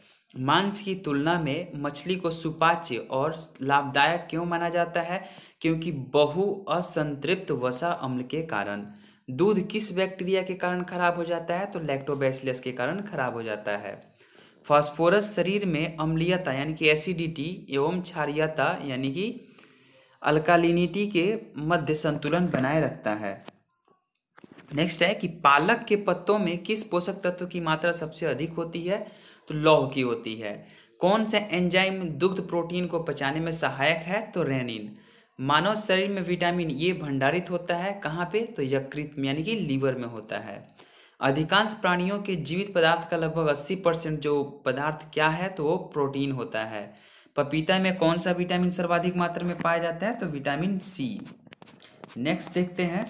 S1: मांस की तुलना में मछली को सुपाच्य और लाभदायक क्यों माना जाता है क्योंकि बहु असंतृप्त वसा अम्ल के कारण दूध किस बैक्टीरिया के कारण खराब हो जाता है तो लैक्टोबैसिलस के कारण खराब हो जाता है फास्फोरस शरीर में अम्लीयता यानी कि एसिडिटी एवं क्षारियता यानी कि अल्कालिनिटी के मध्य संतुलन बनाए रखता है नेक्स्ट है कि पालक के पत्तों में किस पोषक तत्व की मात्रा सबसे अधिक होती है तो लौह की होती है कौन सा एंजाइम दुग्ध प्रोटीन को पचाने में सहायक है तो रेनिन मानव शरीर में विटामिन ए भंडारित होता है कहाँ पे तो यकृत में यानी कि लीवर में होता है अधिकांश प्राणियों के जीवित पदार्थ का लगभग 80 परसेंट जो पदार्थ क्या है तो वो प्रोटीन होता है पपीता में कौन सा विटामिन सर्वाधिक मात्रा में पाया जाता है तो विटामिन सी नेक्स्ट देखते हैं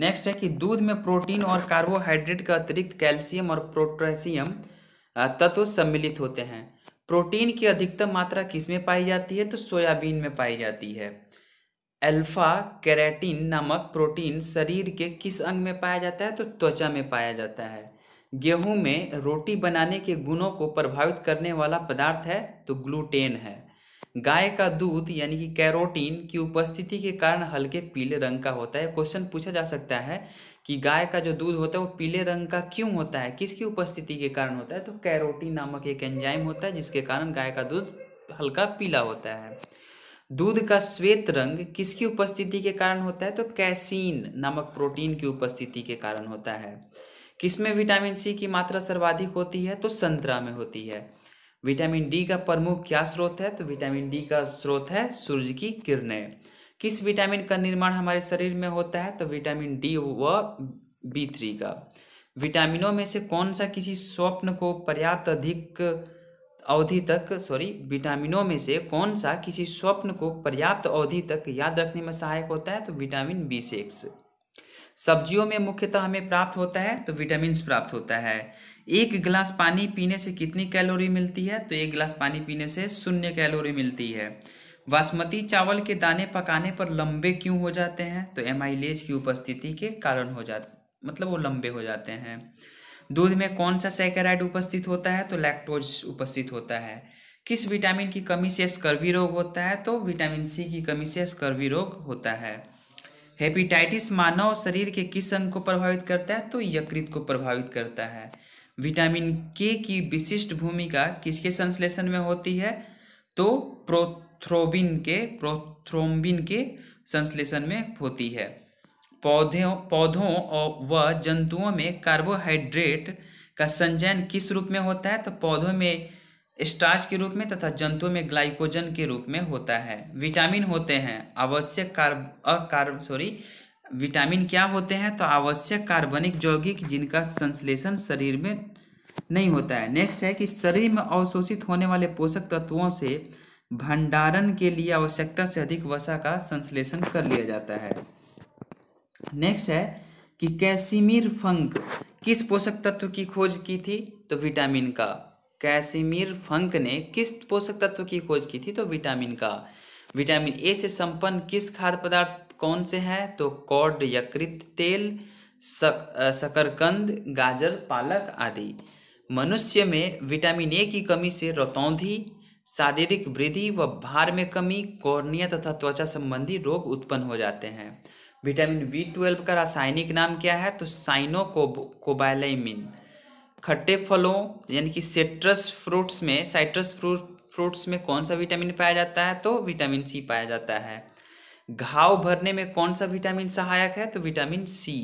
S1: नेक्स्ट है कि दूध में प्रोटीन और कार्बोहाइड्रेट का अतिरिक्त कैल्शियम और प्रोटेशियम तत्व सम्मिलित होते हैं प्रोटीन की अधिकतम मात्रा किस में पाई जाती है तो सोयाबीन में पाई जाती है अल्फा कैरेटीन नामक प्रोटीन शरीर के किस अंग में पाया जाता है तो त्वचा में पाया जाता है गेहूं में रोटी बनाने के गुणों को प्रभावित करने वाला पदार्थ है तो ग्लूटेन है गाय का दूध यानी कि कैरोटीन की उपस्थिति के कारण हल्के पीले रंग का होता है क्वेश्चन पूछा जा सकता है कि गाय का जो दूध होता है वो पीले रंग का क्यों होता है किसकी उपस्थिति के कारण होता है तो कैरोटीन नामक एक एंजाइम होता है जिसके कारण गाय का दूध हल्का पीला होता है दूध का श्वेत रंग किसकी उपस्थिति के कारण होता है तो कैसीन नामक प्रोटीन की उपस्थिति के कारण होता है किसमें विटामिन सी की मात्रा सर्वाधिक होती है तो संतरा में होती है विटामिन डी का प्रमुख क्या स्रोत है तो विटामिन डी का स्रोत है सूर्य की किरणें किस विटामिन का निर्माण हमारे शरीर में होता है तो विटामिन डी व बी थ्री का विटामिनों में से कौन सा किसी स्वप्न को पर्याप्त अधिक अवधि तक सॉरी विटामिनों में से कौन सा किसी स्वप्न को पर्याप्त अवधि तक याद रखने में सहायक होता है तो विटामिन बी सिक्स सब्जियों में मुख्यतः हमें प्राप्त होता है तो विटामिन प्राप्त होता है एक गिलास पानी पीने से कितनी कैलोरी मिलती है तो एक गिलास पानी पीने से शून्य कैलोरी मिलती है बासमती चावल के दाने पकाने पर लंबे क्यों हो जाते हैं तो एमाइलेज की उपस्थिति के कारण हो जाते मतलब वो लंबे हो जाते हैं दूध में कौन सा सैकेराइड उपस्थित होता है तो लैक्टोज उपस्थित होता है किस विटामिन की कमी से स्कर्वी रोग होता है तो विटामिन सी की कमी से स्कर्वी रोग होता है हेपेटाइटिस मानव शरीर के किस अंग को प्रभावित करता है तो यकृत को प्रभावित करता है विटामिन के की विशिष्ट भूमिका किसके संश्लेषण में होती है तो प्रोथ्रोबिन के प्रोथ्रोम्बिन के संश्लेषण में होती है पौधों पौधों और व जंतुओं में कार्बोहाइड्रेट का संचयन किस रूप में होता है तो पौधों में स्टार्च के रूप में तथा जंतुओं में ग्लाइकोजन के रूप में होता है विटामिन होते हैं आवश्यक कार्ब अकार्ब सॉरी विटामिन क्या होते हैं तो आवश्यक कार्बनिक यौगिक जिनका संश्लेषण शरीर में नहीं होता है नेक्स्ट है कि शरीर में अवशोषित होने वाले पोषक तत्वों से भंडारण के लिए आवश्यकता से अधिक वसा का संश्लेषण कर लिया जाता है नेक्स्ट है कि कैसीमिर फंक किस पोषक तत्व की खोज की थी तो विटामिन का कैसिमिर फंक ने किस पोषक तत्व की खोज की थी तो विटामिन का विटामिन ए से संपन्न किस खाद्य पदार्थ कौन से हैं तो कॉड यकृत तेल सक, शकरकंद गाजर पालक आदि मनुष्य में विटामिन ए की कमी से रतौंधी शारीरिक वृद्धि व भार में कमी कॉर्निया तथा त्वचा संबंधी रोग उत्पन्न हो जाते हैं विटामिन बी ट्वेल्व का रासायनिक नाम क्या है तो साइनोकोबाइलाइमिन -कोब, खट्टे फलों यानी कि सिट्रस फ्रूट्स में साइट्रस फ्रूट फ्रूट्स में कौन सा विटामिन पाया जाता है तो विटामिन सी पाया जाता है घाव भरने में कौन सा विटामिन सहायक है तो विटामिन सी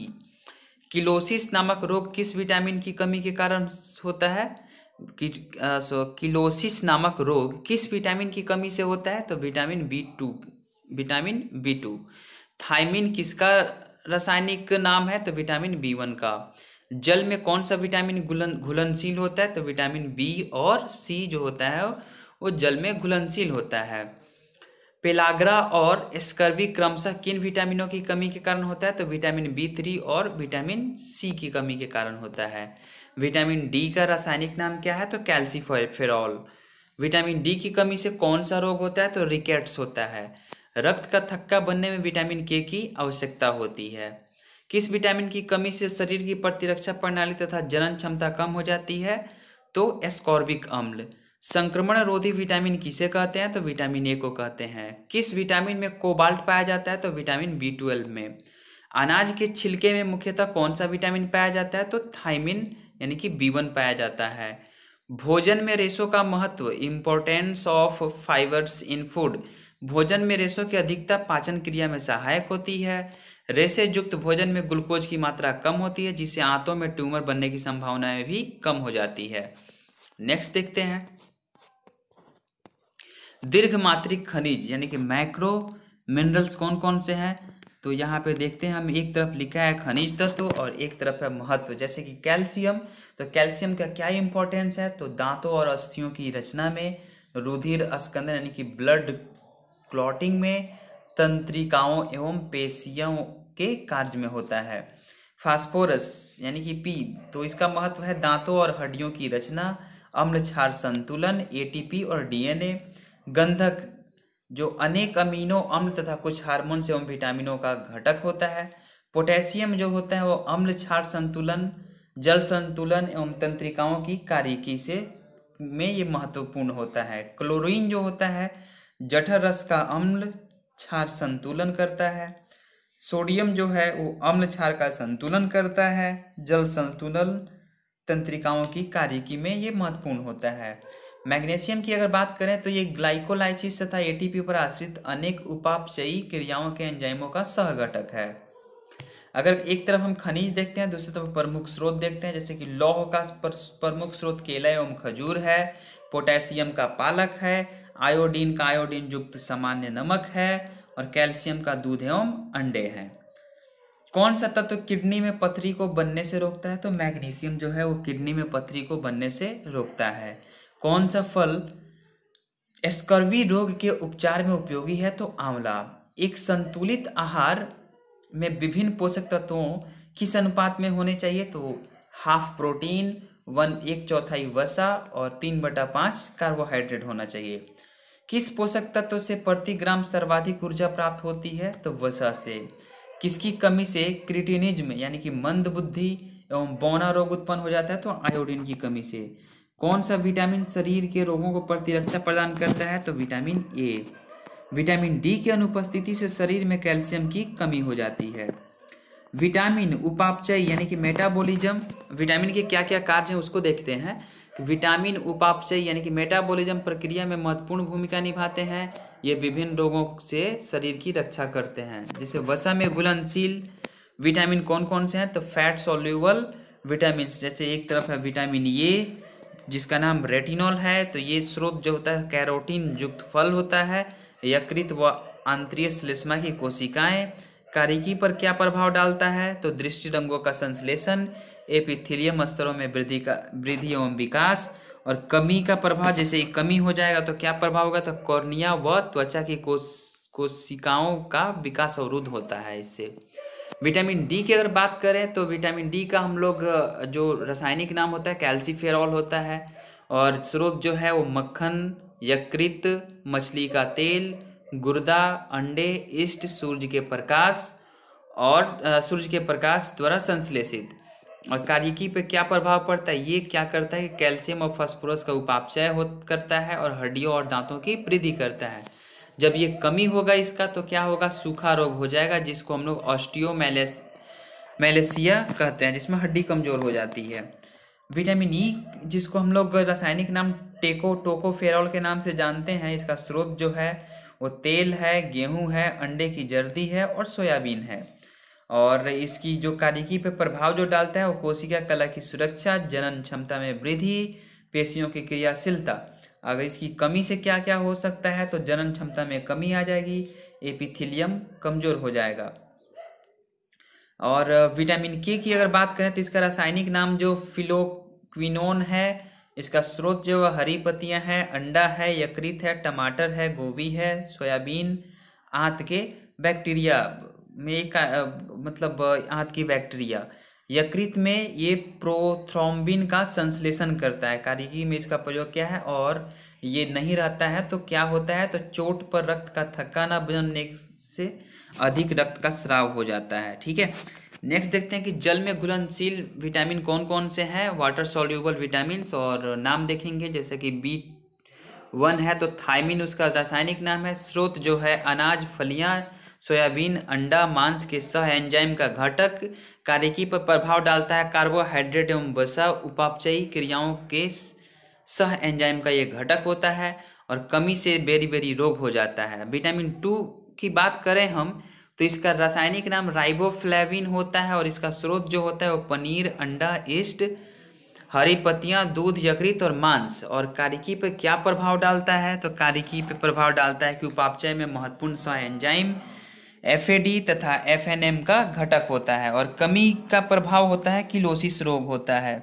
S1: किलोसिस नामक रोग किस विटामिन की कमी के कारण होता है कि, आ, सो किलोसिस नामक रोग किस विटामिन की कमी से होता है तो vitamin B two vitamin B two thiamine किसका रासायनिक नाम है तो विटामिन बी वन का जल में कौन सा विटामिन घुलन घुलनशील होता है तो विटामिन बी और सी जो होता है वो जल में घुलनशील होता है पेलाग्रा और स्कर्वी क्रमशः किन विटामिनों की कमी के कारण होता है तो विटामिन बी थ्री और विटामिन सी की कमी के कारण होता है विटामिन डी का रासायनिक नाम क्या है तो कैल्सीफेरॉल विटामिन डी की कमी से कौन सा रोग होता है तो रिकेट्स होता है रक्त का थक्का बनने में विटामिन के की आवश्यकता होती है किस विटामिन की कमी से शरीर की प्रतिरक्षा प्रणाली तथा जनन क्षमता कम हो जाती है तो एस्कॉर्बिक अम्ल संक्रमण रोधी विटामिन किसे कहते हैं तो विटामिन ए को कहते हैं किस विटामिन में कोबाल्ट पाया जाता है तो विटामिन बी ट्वेल्व में अनाज के छिलके में मुख्यतः कौन सा विटामिन पाया जाता है तो थाइमिन यानी कि बी वन पाया जाता है भोजन में रेशों का महत्व importance of fibres in food भोजन में रेशों की अधिकता पाचन क्रिया में सहायक होती है रेसे युक्त भोजन में ग्लूकोज की मात्रा कम होती है जिससे आंतों में ट्यूमर बनने की संभावनाएं भी कम हो जाती है नेक्स्ट देखते हैं दीर्घ मात्रिक खनिज यानी कि माइक्रो मिनरल्स कौन कौन से हैं तो यहाँ पे देखते हैं हम एक तरफ लिखा है खनिज तत्व और एक तरफ है महत्व जैसे कि कैल्शियम तो कैल्शियम का क्या इंपॉर्टेंस है तो दांतों और अस्थियों की रचना में रुधिर स्कंदन यानी कि ब्लड क्लॉटिंग में तंत्रिकाओं एवं पेशियों के कार्य में होता है फास्फोरस यानी कि पी तो इसका महत्व है दांतों और हड्डियों की रचना अम्ल क्षार संतुलन एटीपी और डीएनए गंधक जो अनेक अमीनो अम्ल तथा कुछ हार्मोन्स एवं विटामिनों का घटक होता है पोटेशियम जो होता है वो अम्ल क्षार संतुलन जल संतुलन एवं तंत्रिकाओं की कार्यकी से में ये महत्वपूर्ण होता है क्लोरीन जो होता है जठर रस का अम्ल क्षार संतुलन करता है सोडियम जो है वो अम्ल क्षार का संतुलन करता है जल संतुलन तंत्रिकाओं की कार्यकी में ये महत्वपूर्ण होता है मैग्नीशियम की अगर बात करें तो ये ग्लाइकोलाइसिस तथा एटीपी पर आश्रित अनेक उपापचयी क्रियाओं के एंजाइमों का सहघटक है अगर एक तरफ हम खनिज देखते हैं दूसरी तरफ प्रमुख स्रोत देखते हैं जैसे कि लौह का प्रमुख स्रोत केला एवं खजूर है पोटेशियम का पालक है आयोडीन का आयोडीन युक्त सामान्य नमक है और कैल्शियम का दूध एवं अंडे हैं कौन सा तत्व तो किडनी में पथरी को बनने से रोकता है तो मैग्नीशियम जो है वो किडनी में पथरी को बनने से रोकता है कौन सा फल स्कर्वी रोग के उपचार में उपयोगी है तो आंवला एक संतुलित आहार में विभिन्न पोषक तत्वों किस अनुपात में होने चाहिए तो हाफ प्रोटीन वन एक चौथाई वसा और तीन बटा पाँच कार्बोहाइड्रेट होना चाहिए किस पोषक तत्व से प्रति ग्राम सर्वाधिक ऊर्जा प्राप्त होती है तो वसा से किसकी कमी से क्रिटिनिज्म यानी कि मंद बुद्धि एवं बौना रोग उत्पन्न हो जाता है तो आयोडीन की कमी से कौन सा विटामिन शरीर के रोगों को प्रतिरक्षा प्रदान करता है तो विटामिन ए विटामिन डी की अनुपस्थिति से शरीर में कैल्शियम की कमी हो जाती है विटामिन उपापचय यानी कि मेटाबॉलिज्म विटामिन के क्या क्या कार्य हैं उसको देखते हैं विटामिन उपापचय यानी कि मेटाबॉलिज्म प्रक्रिया में महत्वपूर्ण भूमिका निभाते हैं ये विभिन्न रोगों से शरीर की रक्षा करते हैं जैसे वसा में घुलनशील विटामिन कौन कौन से हैं तो फैट सॉल्यूबल विटामिन जैसे एक तरफ है विटामिन ए जिसका नाम रेटिनॉल है तो ये स्रोत जो होता है कैरोटीन युक्त फल होता है यकृत व आंतरिय श्लेष्मा की कोशिकाएं कारिकी पर क्या प्रभाव डालता है तो दृष्टि रंगों का संश्लेषण एपिथिलियम स्तरों में वृद्धि का वृद्धि एवं विकास और कमी का प्रभाव जैसे ही कमी हो जाएगा तो क्या प्रभाव होगा तो कॉर्निया व त्वचा की कोश कोशिकाओं का विकास अवरुद्ध होता है इससे विटामिन डी की अगर बात करें तो विटामिन डी का हम लोग जो रासायनिक नाम होता है कैल्सीफेरॉल होता है और स्रोत जो है वो मक्खन यकृत मछली का तेल गुर्दा अंडे इष्ट सूर्य के प्रकाश और सूर्य के प्रकाश द्वारा संश्लेषित और कार्यकी पे क्या प्रभाव पड़ता है ये क्या करता है कि कैल्शियम और फास्फोरस का उपापचय हो करता है और हड्डियों और दांतों की वृद्धि करता है जब ये कमी होगा इसका तो क्या होगा सूखा रोग हो जाएगा जिसको हम लोग ऑस्टियो मैलेसिया कहते हैं जिसमें हड्डी कमज़ोर हो जाती है विटामिन ई जिसको हम लोग रासायनिक नाम टेको टोकोफेरॉल के नाम से जानते हैं इसका स्रोत जो है वो तेल है गेहूं है अंडे की जर्दी है और सोयाबीन है और इसकी जो कारिकी पे प्रभाव जो डालता है वो कोशिका कला की सुरक्षा जनन क्षमता में वृद्धि पेशियों की क्रियाशीलता अगर इसकी कमी से क्या क्या हो सकता है तो जनन क्षमता में कमी आ जाएगी एपिथिलियम कमजोर हो जाएगा और विटामिन के की अगर बात करें तो इसका रासायनिक नाम जो फिलोक्विनोन है इसका स्रोत जो है हरी पत्तियां हैं अंडा है यकृत है टमाटर है गोभी है सोयाबीन आंत के बैक्टीरिया में का मतलब आंत की बैक्टीरिया यकृत में ये प्रोथ्रोम्बिन का संश्लेषण करता है कारिकी में इसका प्रयोग क्या है और ये नहीं रहता है तो क्या होता है तो चोट पर रक्त का थकाना बनने से अधिक रक्त का स्राव हो जाता है ठीक है नेक्स्ट देखते हैं कि जल में घुलनशील विटामिन कौन कौन से हैं वाटर सॉल्यूबल विटामिन और नाम देखेंगे जैसे कि बी वन है तो थायमिन उसका रासायनिक नाम है स्रोत जो है अनाज फलियां सोयाबीन अंडा मांस के सह एंजाइम का घटक कार्यकी पर प्रभाव डालता है कार्बोहाइड्रेट एवं वसा उपापचयी क्रियाओं के सह एंजाइम का ये घटक होता है और कमी से बेरी बेरी रोग हो जाता है विटामिन टू की बात करें हम तो इसका रासायनिक नाम राइबोफ्लेविन होता है और इसका स्रोत जो होता है वो पनीर अंडा ईस्ट हरी पत्तियाँ दूध यकृत और मांस और कारिकी पर क्या प्रभाव डालता है तो कारिकी पर प्रभाव डालता है कि उपापचय में महत्वपूर्ण सा एंजाइम एफ तथा एफ का घटक होता है और कमी का प्रभाव होता है किलोसिस रोग होता है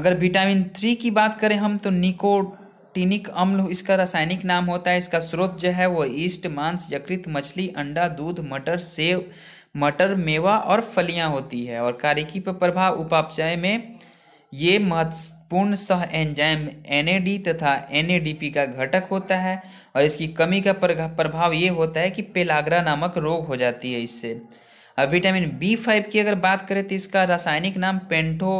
S1: अगर विटामिन थ्री की बात करें हम तो निकोट टीनिक अम्ल इसका रासायनिक नाम होता है इसका स्रोत जो है वो ईस्ट मांस यकृत मछली अंडा दूध मटर सेव मटर मेवा और फलियां होती है और कारिकी पर प्रभाव उपापचय में ये महत्वपूर्ण सह एंजाइम एन तथा एन का घटक होता है और इसकी कमी का प्रभाव ये होता है कि पेलाग्रा नामक रोग हो जाती है इससे अब विटामिन बी फाइव की अगर बात करें तो इसका रासायनिक नाम पेंटो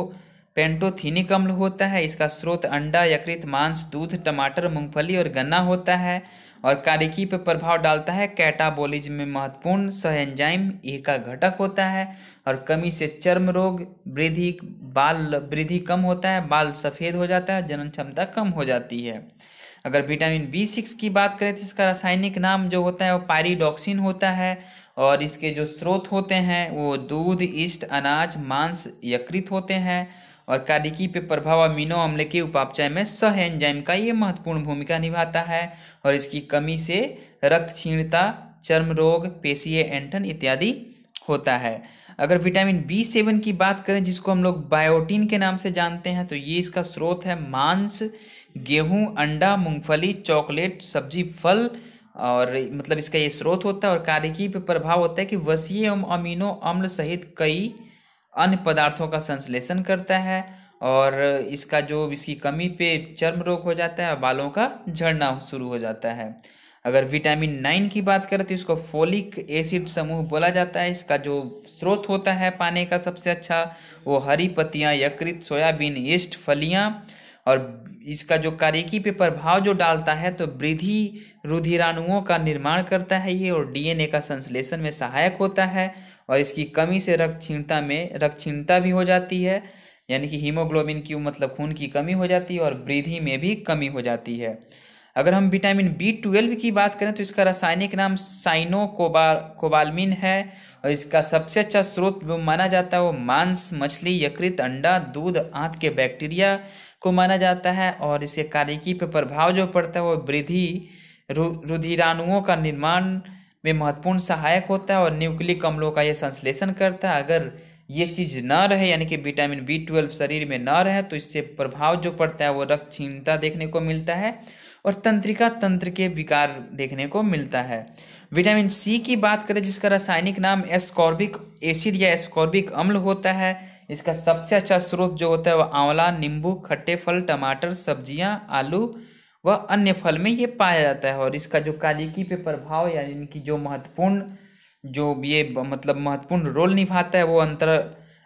S1: पेंटोथिनिक अम्ल होता है इसका स्रोत अंडा यकृत मांस दूध टमाटर मूंगफली और गन्ना होता है और कारिकी पर प्रभाव डालता है कैटाबोलिज में महत्वपूर्ण एंजाइम ए का घटक होता है और कमी से चर्म रोग वृद्धि बाल वृद्धि कम होता है बाल सफ़ेद हो जाता है जनन क्षमता कम हो जाती है अगर विटामिन बी सिक्स की बात करें तो इसका रासायनिक नाम जो होता है वो पायरीडॉक्सिन होता है और इसके जो स्रोत होते हैं वो दूध ईस्ट अनाज मांस यकृत होते हैं और कारिकी पे प्रभाव अमीनो अम्ल के उपापचय में सह एंजाइम का ये महत्वपूर्ण भूमिका निभाता है और इसकी कमी से रक्त क्षीणता चर्म रोग पेशीय एंटन इत्यादि होता है अगर विटामिन बी सेवन की बात करें जिसको हम लोग बायोटीन के नाम से जानते हैं तो ये इसका स्रोत है मांस गेहूं अंडा मूंगफली चॉकलेट सब्जी फल और मतलब इसका ये स्रोत होता है और कार्यकी पे प्रभाव होता है कि वसीय एवं अमीनो अम्ल सहित कई अन्य पदार्थों का संश्लेषण करता है और इसका जो इसकी कमी पे चर्म रोग हो जाता है बालों का झड़ना शुरू हो जाता है अगर विटामिन नाइन की बात करें तो इसको फोलिक एसिड समूह बोला जाता है इसका जो स्रोत होता है पाने का सबसे अच्छा वो हरी पत्तियाँ यकृत सोयाबीन ईस्ट फलियाँ और इसका जो कार्यकी पे प्रभाव जो डालता है तो वृद्धि रुधिराणुओं का निर्माण करता है ये और डीएनए का संश्लेषण में सहायक होता है और इसकी कमी से छीनता में छीनता भी हो जाती है यानी कि हीमोग्लोबिन की मतलब खून की कमी हो जाती है और वृद्धि में भी कमी हो जाती है अगर हम विटामिन बी ट्वेल्व की बात करें तो इसका रासायनिक नाम साइनो कोबाल कोबालमिन है और इसका सबसे अच्छा स्रोत जो माना जाता है वो मांस मछली यकृत अंडा दूध आंत के बैक्टीरिया को माना जाता है और इसके कार्यकी पर प्रभाव जो पड़ता है वो वृद्धि रु, रुधिराणुओं का निर्माण में महत्वपूर्ण सहायक होता है और न्यूक्लिक अम्लों का यह संश्लेषण करता है अगर ये चीज़ ना रहे यानी कि विटामिन बी ट्वेल्व शरीर में ना रहे तो इससे प्रभाव जो पड़ता है वो रक्त रक्तहीनता देखने को मिलता है और तंत्रिका तंत्र के विकार देखने को मिलता है विटामिन सी की बात करें जिसका रासायनिक नाम एस्कॉर्बिक एसिड या एस्कॉर्बिक अम्ल होता है इसका सबसे अच्छा स्रोत जो होता है वह आंवला नींबू खट्टे फल टमाटर सब्जियां आलू वह अन्य फल में ये पाया जाता है और इसका जो कालिकी पे प्रभाव यानी इनकी जो महत्वपूर्ण जो ये मतलब महत्वपूर्ण रोल निभाता है वो अंतर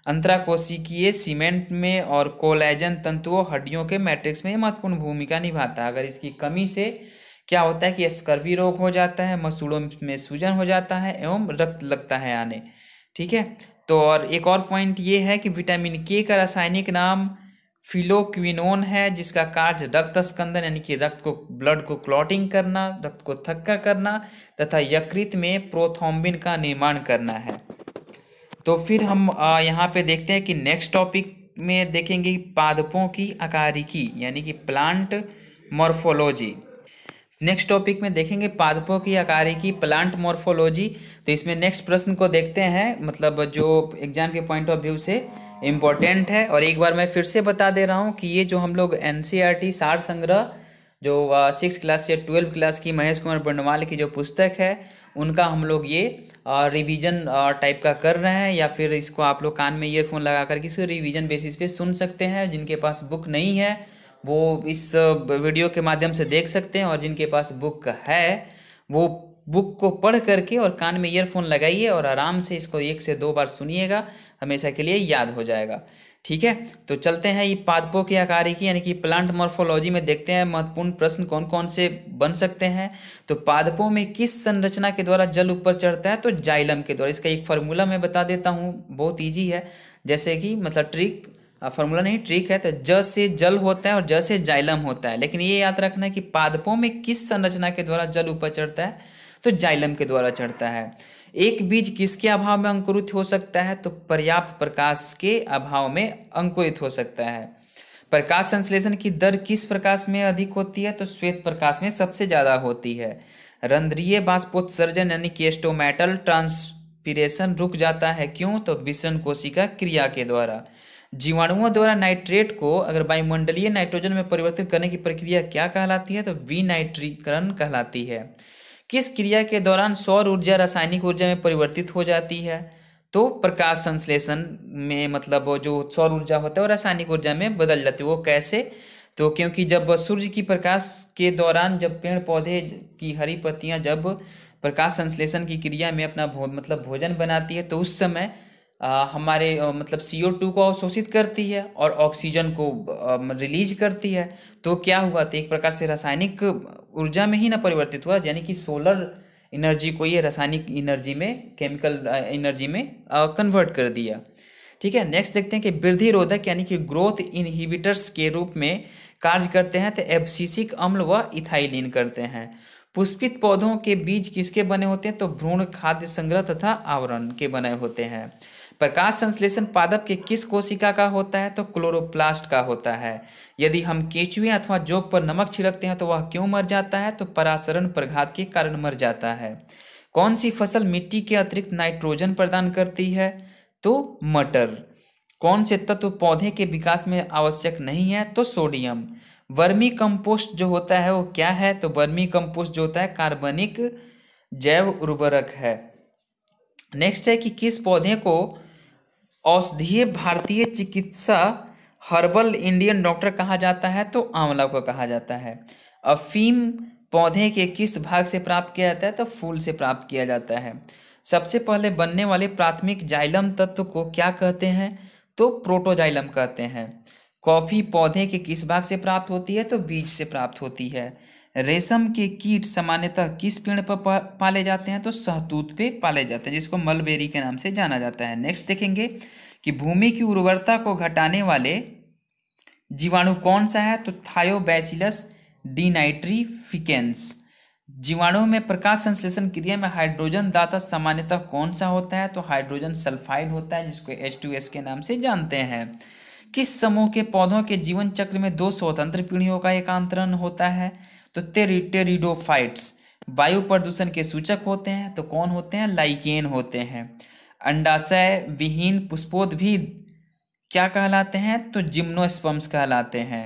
S1: अंतराकोशिकीय सीमेंट में और कोलेजन तंतुओं हड्डियों के मैट्रिक्स में महत्वपूर्ण भूमिका निभाता है अगर इसकी कमी से क्या होता है कि स्कर्वी रोग हो जाता है मसूड़ों में सूजन हो जाता है एवं रक्त लगता है आने ठीक है तो और एक और पॉइंट ये है कि विटामिन के का रासायनिक नाम फिलोक्विनोन है जिसका कार्य रक्त स्कंदन यानी कि रक्त को ब्लड को क्लॉटिंग करना रक्त को थक्का करना तथा यकृत में प्रोथोम्बिन का निर्माण करना है तो फिर हम यहाँ पे देखते हैं कि नेक्स्ट टॉपिक में देखेंगे पादपों की आकारिकी यानी कि प्लांट मॉर्फोलॉजी नेक्स्ट टॉपिक में देखेंगे पादपों की आकारिकी प्लांट मॉर्फोलॉजी तो इसमें नेक्स्ट प्रश्न को देखते हैं मतलब जो एग्जाम के पॉइंट ऑफ व्यू से इम्पोर्टेंट है और एक बार मैं फिर से बता दे रहा हूँ कि ये जो हम लोग एन e सार संग्रह जो सिक्स क्लास या ट्वेल्व क्लास की महेश कुमार बंडवाल की जो पुस्तक है उनका हम लोग ये रिवीजन टाइप का कर रहे हैं या फिर इसको आप लोग कान में ईयरफोन लगा कर किसी रिवीजन बेसिस पे सुन सकते हैं जिनके पास बुक नहीं है वो इस वीडियो के माध्यम से देख सकते हैं और जिनके पास बुक है वो बुक को पढ़ करके और कान में ईयरफोन लगाइए और आराम से इसको एक से दो बार सुनिएगा हमेशा के लिए याद हो जाएगा ठीक है तो चलते हैं ये पादपों के आकार की यानी कि प्लांट मॉर्फोलॉजी में देखते हैं महत्वपूर्ण प्रश्न कौन कौन से बन सकते हैं तो पादपों में किस संरचना के द्वारा जल ऊपर चढ़ता है तो जाइलम के द्वारा इसका एक फार्मूला मैं बता देता हूँ बहुत ईजी है जैसे कि मतलब ट्रिक फॉर्मूला नहीं ट्रिक है तो ज से जल होता है और ज से जाइलम होता है लेकिन ये याद रखना है कि पादपों में किस संरचना के द्वारा जल ऊपर चढ़ता है तो जाइलम के द्वारा चढ़ता है एक बीज किसके अभाव में अंकुरित हो सकता है तो पर्याप्त प्रकाश के अभाव में अंकुरित हो सकता है प्रकाश संश्लेषण की दर किस प्रकाश में अधिक होती है तो श्वेत प्रकाश में सबसे ज़्यादा होती है रंध्रीय बाष्पोत्सर्जन यानी कि एस्टोमेटल ट्रांसपीरेशन रुक जाता है क्यों तो विसरण कोशिका क्रिया के द्वारा जीवाणुओं द्वारा नाइट्रेट को अगर वायुमंडलीय नाइट्रोजन में परिवर्तित करने की प्रक्रिया क्या कहलाती है तो विनाइट्रीकरण कहलाती है किस क्रिया के दौरान सौर ऊर्जा रासायनिक ऊर्जा में परिवर्तित हो जाती है तो प्रकाश संश्लेषण में मतलब जो सौर ऊर्जा होता है वो रासायनिक ऊर्जा में बदल जाती है वो कैसे तो क्योंकि जब सूर्य की प्रकाश के दौरान जब पेड़ पौधे की हरी पत्तियाँ जब प्रकाश संश्लेषण की क्रिया में अपना भो, मतलब भोजन बनाती है तो उस समय हमारे मतलब सी ओ टू को अवशोषित करती है और ऑक्सीजन को रिलीज करती है तो क्या हुआ तो एक प्रकार से रासायनिक ऊर्जा में ही ना परिवर्तित हुआ यानी कि सोलर एनर्जी को ये रासायनिक एनर्जी में केमिकल एनर्जी में कन्वर्ट कर दिया ठीक है नेक्स्ट देखते हैं कि वृद्धि रोधक यानी कि ग्रोथ इनहिबिटर्स के रूप में कार्य करते हैं तो एब्सिसिक अम्ल व इथाइलिन करते हैं पुष्पित पौधों के बीज किसके बने होते हैं तो भ्रूण खाद्य संग्रह तथा आवरण के बने होते हैं प्रकाश संश्लेषण पादप के किस कोशिका का होता है तो क्लोरोप्लास्ट का होता है यदि हम केचुए अथवा जोक पर नमक छिड़कते हैं तो वह क्यों मर जाता है तो परासरण प्रघात के कारण मर जाता है कौन सी फसल मिट्टी के अतिरिक्त नाइट्रोजन प्रदान करती है तो मटर कौन से तत्व पौधे के विकास में आवश्यक नहीं है तो सोडियम वर्मी कंपोस्ट जो होता है वो क्या है तो वर्मी कंपोस्ट जो होता है कार्बनिक जैव उर्वरक है नेक्स्ट है कि किस पौधे को औषधीय भारतीय चिकित्सा हर्बल इंडियन डॉक्टर कहा जाता है तो आंवला को कहा जाता है अफीम पौधे के किस भाग से प्राप्त किया जाता है तो फूल से प्राप्त किया जाता है सबसे पहले बनने वाले प्राथमिक जाइलम तत्व को क्या कहते हैं तो प्रोटोजाइलम कहते हैं कॉफ़ी पौधे के किस भाग से प्राप्त होती है तो बीज से प्राप्त होती है रेशम के कीट सामान्यतः किस पेड़ पर पाले जाते हैं तो सहतूत पे पाले जाते हैं जिसको मलबेरी के नाम से जाना जाता है नेक्स्ट देखेंगे कि भूमि की उर्वरता को घटाने वाले जीवाणु कौन सा है तो थायोबैसिलस डीनाइट्रीफिकेंस जीवाणु में प्रकाश संश्लेषण क्रिया में हाइड्रोजन दाता सामान्यतः कौन सा होता है तो हाइड्रोजन सल्फाइड होता है जिसको एच के नाम से जानते हैं किस समूह के पौधों के जीवन चक्र में दो स्वतंत्र पीढ़ियों का एकांतरण होता है तो टेरिटेरिडोफाइट्स वायु प्रदूषण के सूचक होते हैं तो कौन होते हैं लाइकेन होते हैं अंडाशय विहीन पुष्पोद्भिद क्या कहलाते हैं तो जिम्नोस्पम्स कहलाते हैं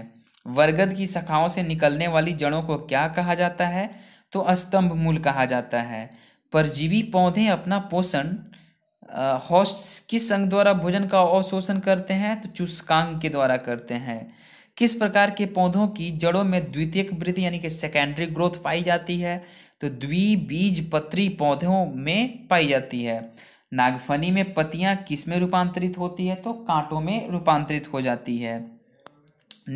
S1: वर्गद की शाखाओं से निकलने वाली जड़ों को क्या कहा जाता है तो स्तंभ मूल कहा जाता है परजीवी पौधे अपना पोषण हॉस्ट किस अंग द्वारा भोजन का अवशोषण करते हैं तो चुस्कांग के द्वारा करते हैं किस प्रकार के पौधों की जड़ों में द्वितीयक वृद्धि यानी कि सेकेंडरी ग्रोथ पाई जाती है तो द्विबीज पत्री पौधों में पाई जाती है नागफनी में पत्तियां किस में रूपांतरित होती है तो कांटों में रूपांतरित हो जाती है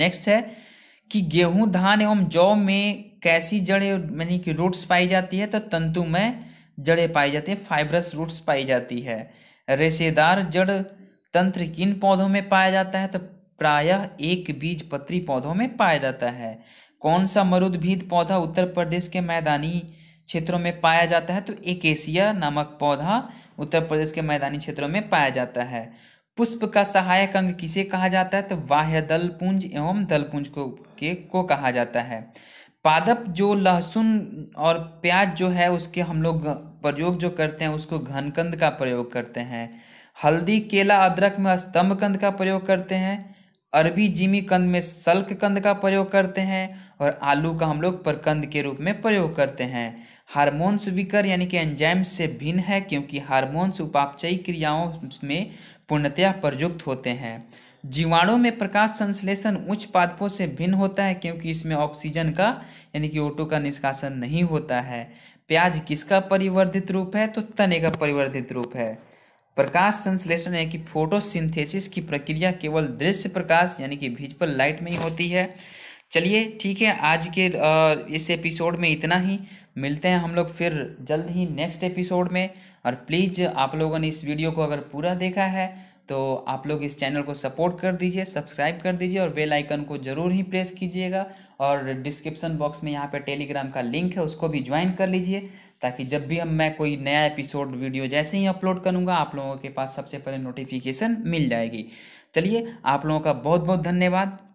S1: नेक्स्ट है कि गेहूं धान एवं जौ में कैसी जड़ें यानी कि रूट्स पाई जाती है तो तंतु में जड़ें पाई जाती है फाइब्रस रूट्स पाई जाती है रेशेदार जड़ तंत्र किन पौधों में पाया जाता है तो प्रायः एक बीज पत्री पौधों में पाया जाता है कौन सा मरुद्भिद पौधा उत्तर प्रदेश के मैदानी क्षेत्रों में पाया जाता है तो एकेसिया नामक पौधा उत्तर प्रदेश के मैदानी क्षेत्रों में पाया जाता है पुष्प का सहायक अंग किसे कहा जाता है तो बाह्य दल पुंज एवं दल पुंज को के को कहा जाता है पादप जो लहसुन और प्याज जो है उसके हम लोग प्रयोग जो करते हैं उसको घनकंद का प्रयोग करते हैं हल्दी केला अदरक में स्तंभकंद का प्रयोग करते हैं अरबी जिमी कंद में सल्क कंद का प्रयोग करते हैं और आलू का हम लोग प्रकंद के रूप में प्रयोग करते हैं हार्मोन्स विकर यानी कि एंजाइम से भिन्न है क्योंकि हार्मोन्स उपापचयी क्रियाओं में पूर्णतया प्रयुक्त होते हैं जीवाणुओं में प्रकाश संश्लेषण उच्च पादपों से भिन्न होता है क्योंकि इसमें ऑक्सीजन का यानी कि ओटो का निष्कासन नहीं होता है प्याज किसका परिवर्धित रूप है तो तने का परिवर्धित रूप है प्रकाश संश्लेषण यानी कि फोटोसिंथेसिस की प्रक्रिया केवल दृश्य प्रकाश यानी कि विजिबल लाइट में ही होती है चलिए ठीक है आज के इस एपिसोड में इतना ही मिलते हैं हम लोग फिर जल्द ही नेक्स्ट एपिसोड में और प्लीज़ आप लोगों ने इस वीडियो को अगर पूरा देखा है तो आप लोग इस चैनल को सपोर्ट कर दीजिए सब्सक्राइब कर दीजिए और बेल आइकन को ज़रूर ही प्रेस कीजिएगा और डिस्क्रिप्शन बॉक्स में यहाँ पर टेलीग्राम का लिंक है उसको भी ज्वाइन कर लीजिए ताकि जब भी हम मैं कोई नया एपिसोड वीडियो जैसे ही अपलोड करूँगा आप लोगों के पास सबसे पहले नोटिफिकेशन मिल जाएगी चलिए आप लोगों का बहुत बहुत धन्यवाद